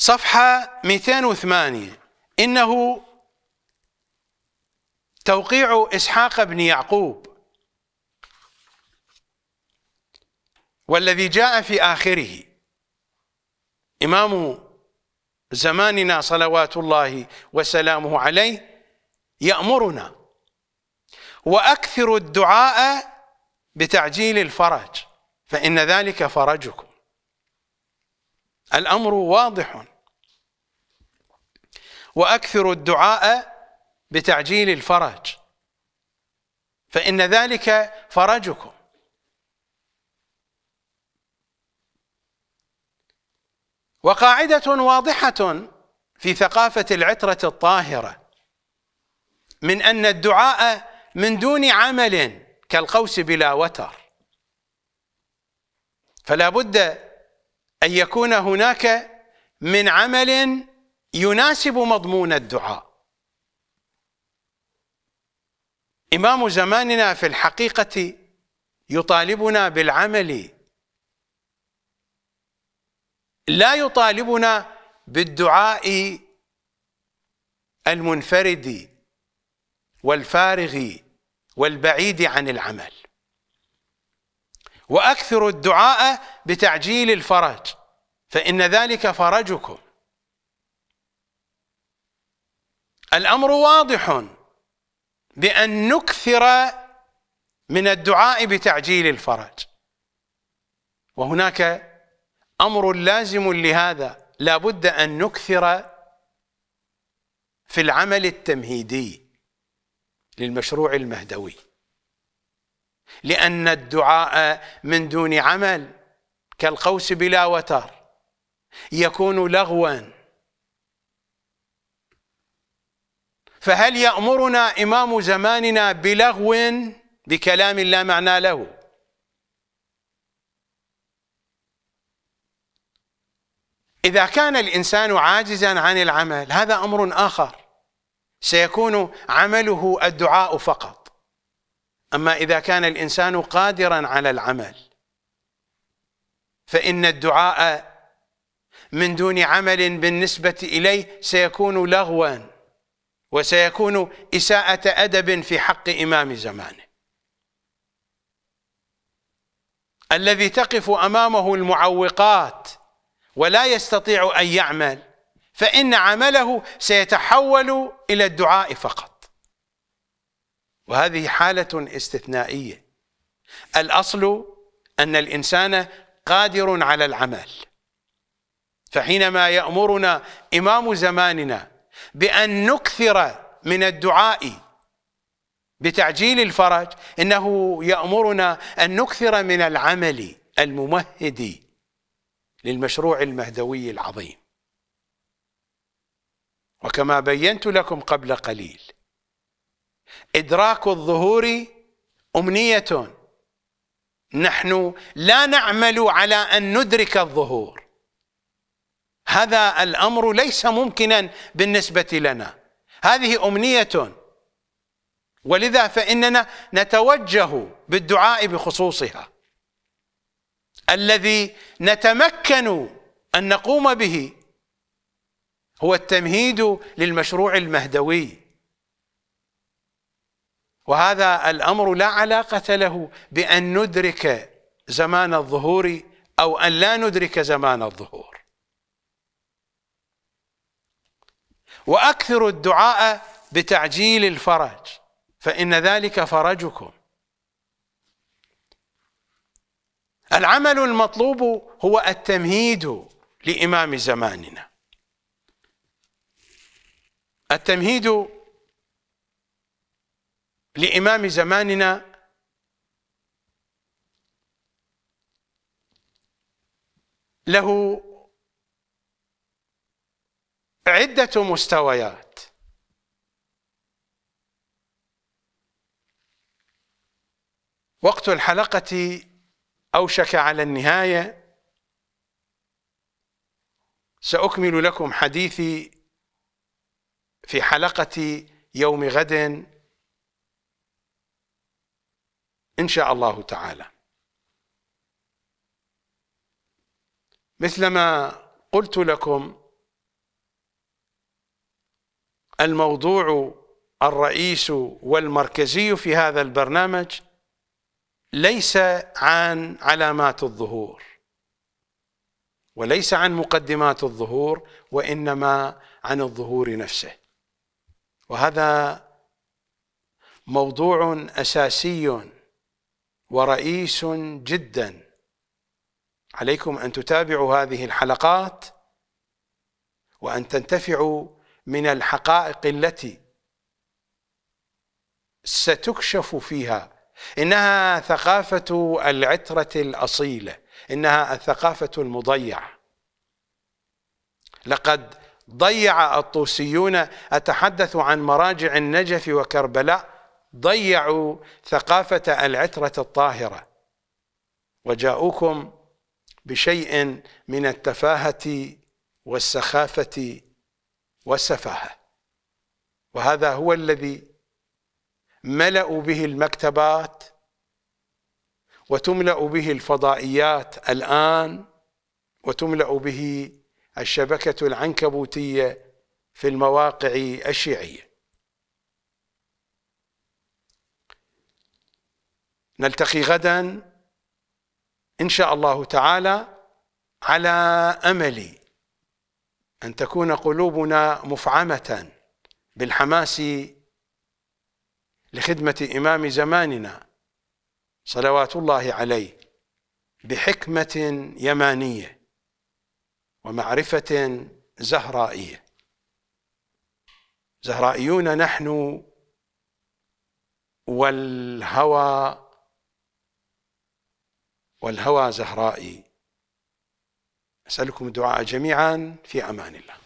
Speaker 1: صفحة 208 إنه توقيع إسحاق بن يعقوب والذي جاء في آخره إمام زماننا صلوات الله وسلامه عليه يأمرنا وأكثر الدعاء بتعجيل الفرج فإن ذلك فرجكم الأمر واضح وأكثر الدعاء بتعجيل الفرج فإن ذلك فرجكم وقاعدة واضحة في ثقافة العترة الطاهرة من أن الدعاء من دون عمل كالقوس بلا وتر فلا بد أن يكون هناك من عمل يناسب مضمون الدعاء إمام زماننا في الحقيقة يطالبنا بالعمل لا يطالبنا بالدعاء المنفرد والفارغ والبعيد عن العمل واكثروا الدعاء بتعجيل الفرج فان ذلك فرجكم الامر واضح بان نكثر من الدعاء بتعجيل الفرج وهناك امر لازم لهذا لا بد ان نكثر في العمل التمهيدي للمشروع المهدوي لأن الدعاء من دون عمل كالقوس بلا وتر يكون لغوا فهل يأمرنا إمام زماننا بلغو بكلام لا معنى له إذا كان الإنسان عاجزا عن العمل هذا أمر آخر سيكون عمله الدعاء فقط أما إذا كان الإنسان قادرا على العمل فإن الدعاء من دون عمل بالنسبة إليه سيكون لغوا وسيكون إساءة أدب في حق إمام زمانه الذي تقف أمامه المعوقات ولا يستطيع أن يعمل فإن عمله سيتحول إلى الدعاء فقط وهذه حالة استثنائية الأصل أن الإنسان قادر على العمل فحينما يأمرنا إمام زماننا بأن نكثر من الدعاء بتعجيل الفرج إنه يأمرنا أن نكثر من العمل الممهد للمشروع المهدوي العظيم وكما بينت لكم قبل قليل إدراك الظهور أمنية نحن لا نعمل على أن ندرك الظهور هذا الأمر ليس ممكنا بالنسبة لنا هذه أمنية ولذا فإننا نتوجه بالدعاء بخصوصها الذي نتمكن أن نقوم به هو التمهيد للمشروع المهدوي وهذا الأمر لا علاقة له بأن ندرك زمان الظهور أو أن لا ندرك زمان الظهور وأكثر الدعاء بتعجيل الفرج فإن ذلك فرجكم العمل المطلوب هو التمهيد لإمام زماننا التمهيد لإمام زماننا له عدة مستويات وقت الحلقة أوشك على النهاية سأكمل لكم حديثي في حلقة يوم غد إن شاء الله تعالى مثلما قلت لكم الموضوع الرئيس والمركزي في هذا البرنامج ليس عن علامات الظهور وليس عن مقدمات الظهور وإنما عن الظهور نفسه وهذا موضوع أساسي ورئيس جدا عليكم ان تتابعوا هذه الحلقات وان تنتفعوا من الحقائق التي ستكشف فيها انها ثقافه العتره الاصيله انها الثقافه المضيعه لقد ضيع الطوسيون اتحدث عن مراجع النجف وكربلاء ضيعوا ثقافة العترة الطاهرة وجاءوكم بشيء من التفاهة والسخافة والسفاهة وهذا هو الذي ملأوا به المكتبات وتملأ به الفضائيات الآن وتملأ به الشبكة العنكبوتية في المواقع الشيعية نلتقي غدا إن شاء الله تعالى على أمل أن تكون قلوبنا مفعمة بالحماس لخدمة إمام زماننا صلوات الله عليه بحكمة يمانية ومعرفة زهرائية زهرائيون نحن والهوى والهوى زهرائي أسألكم الدعاء جميعا في أمان الله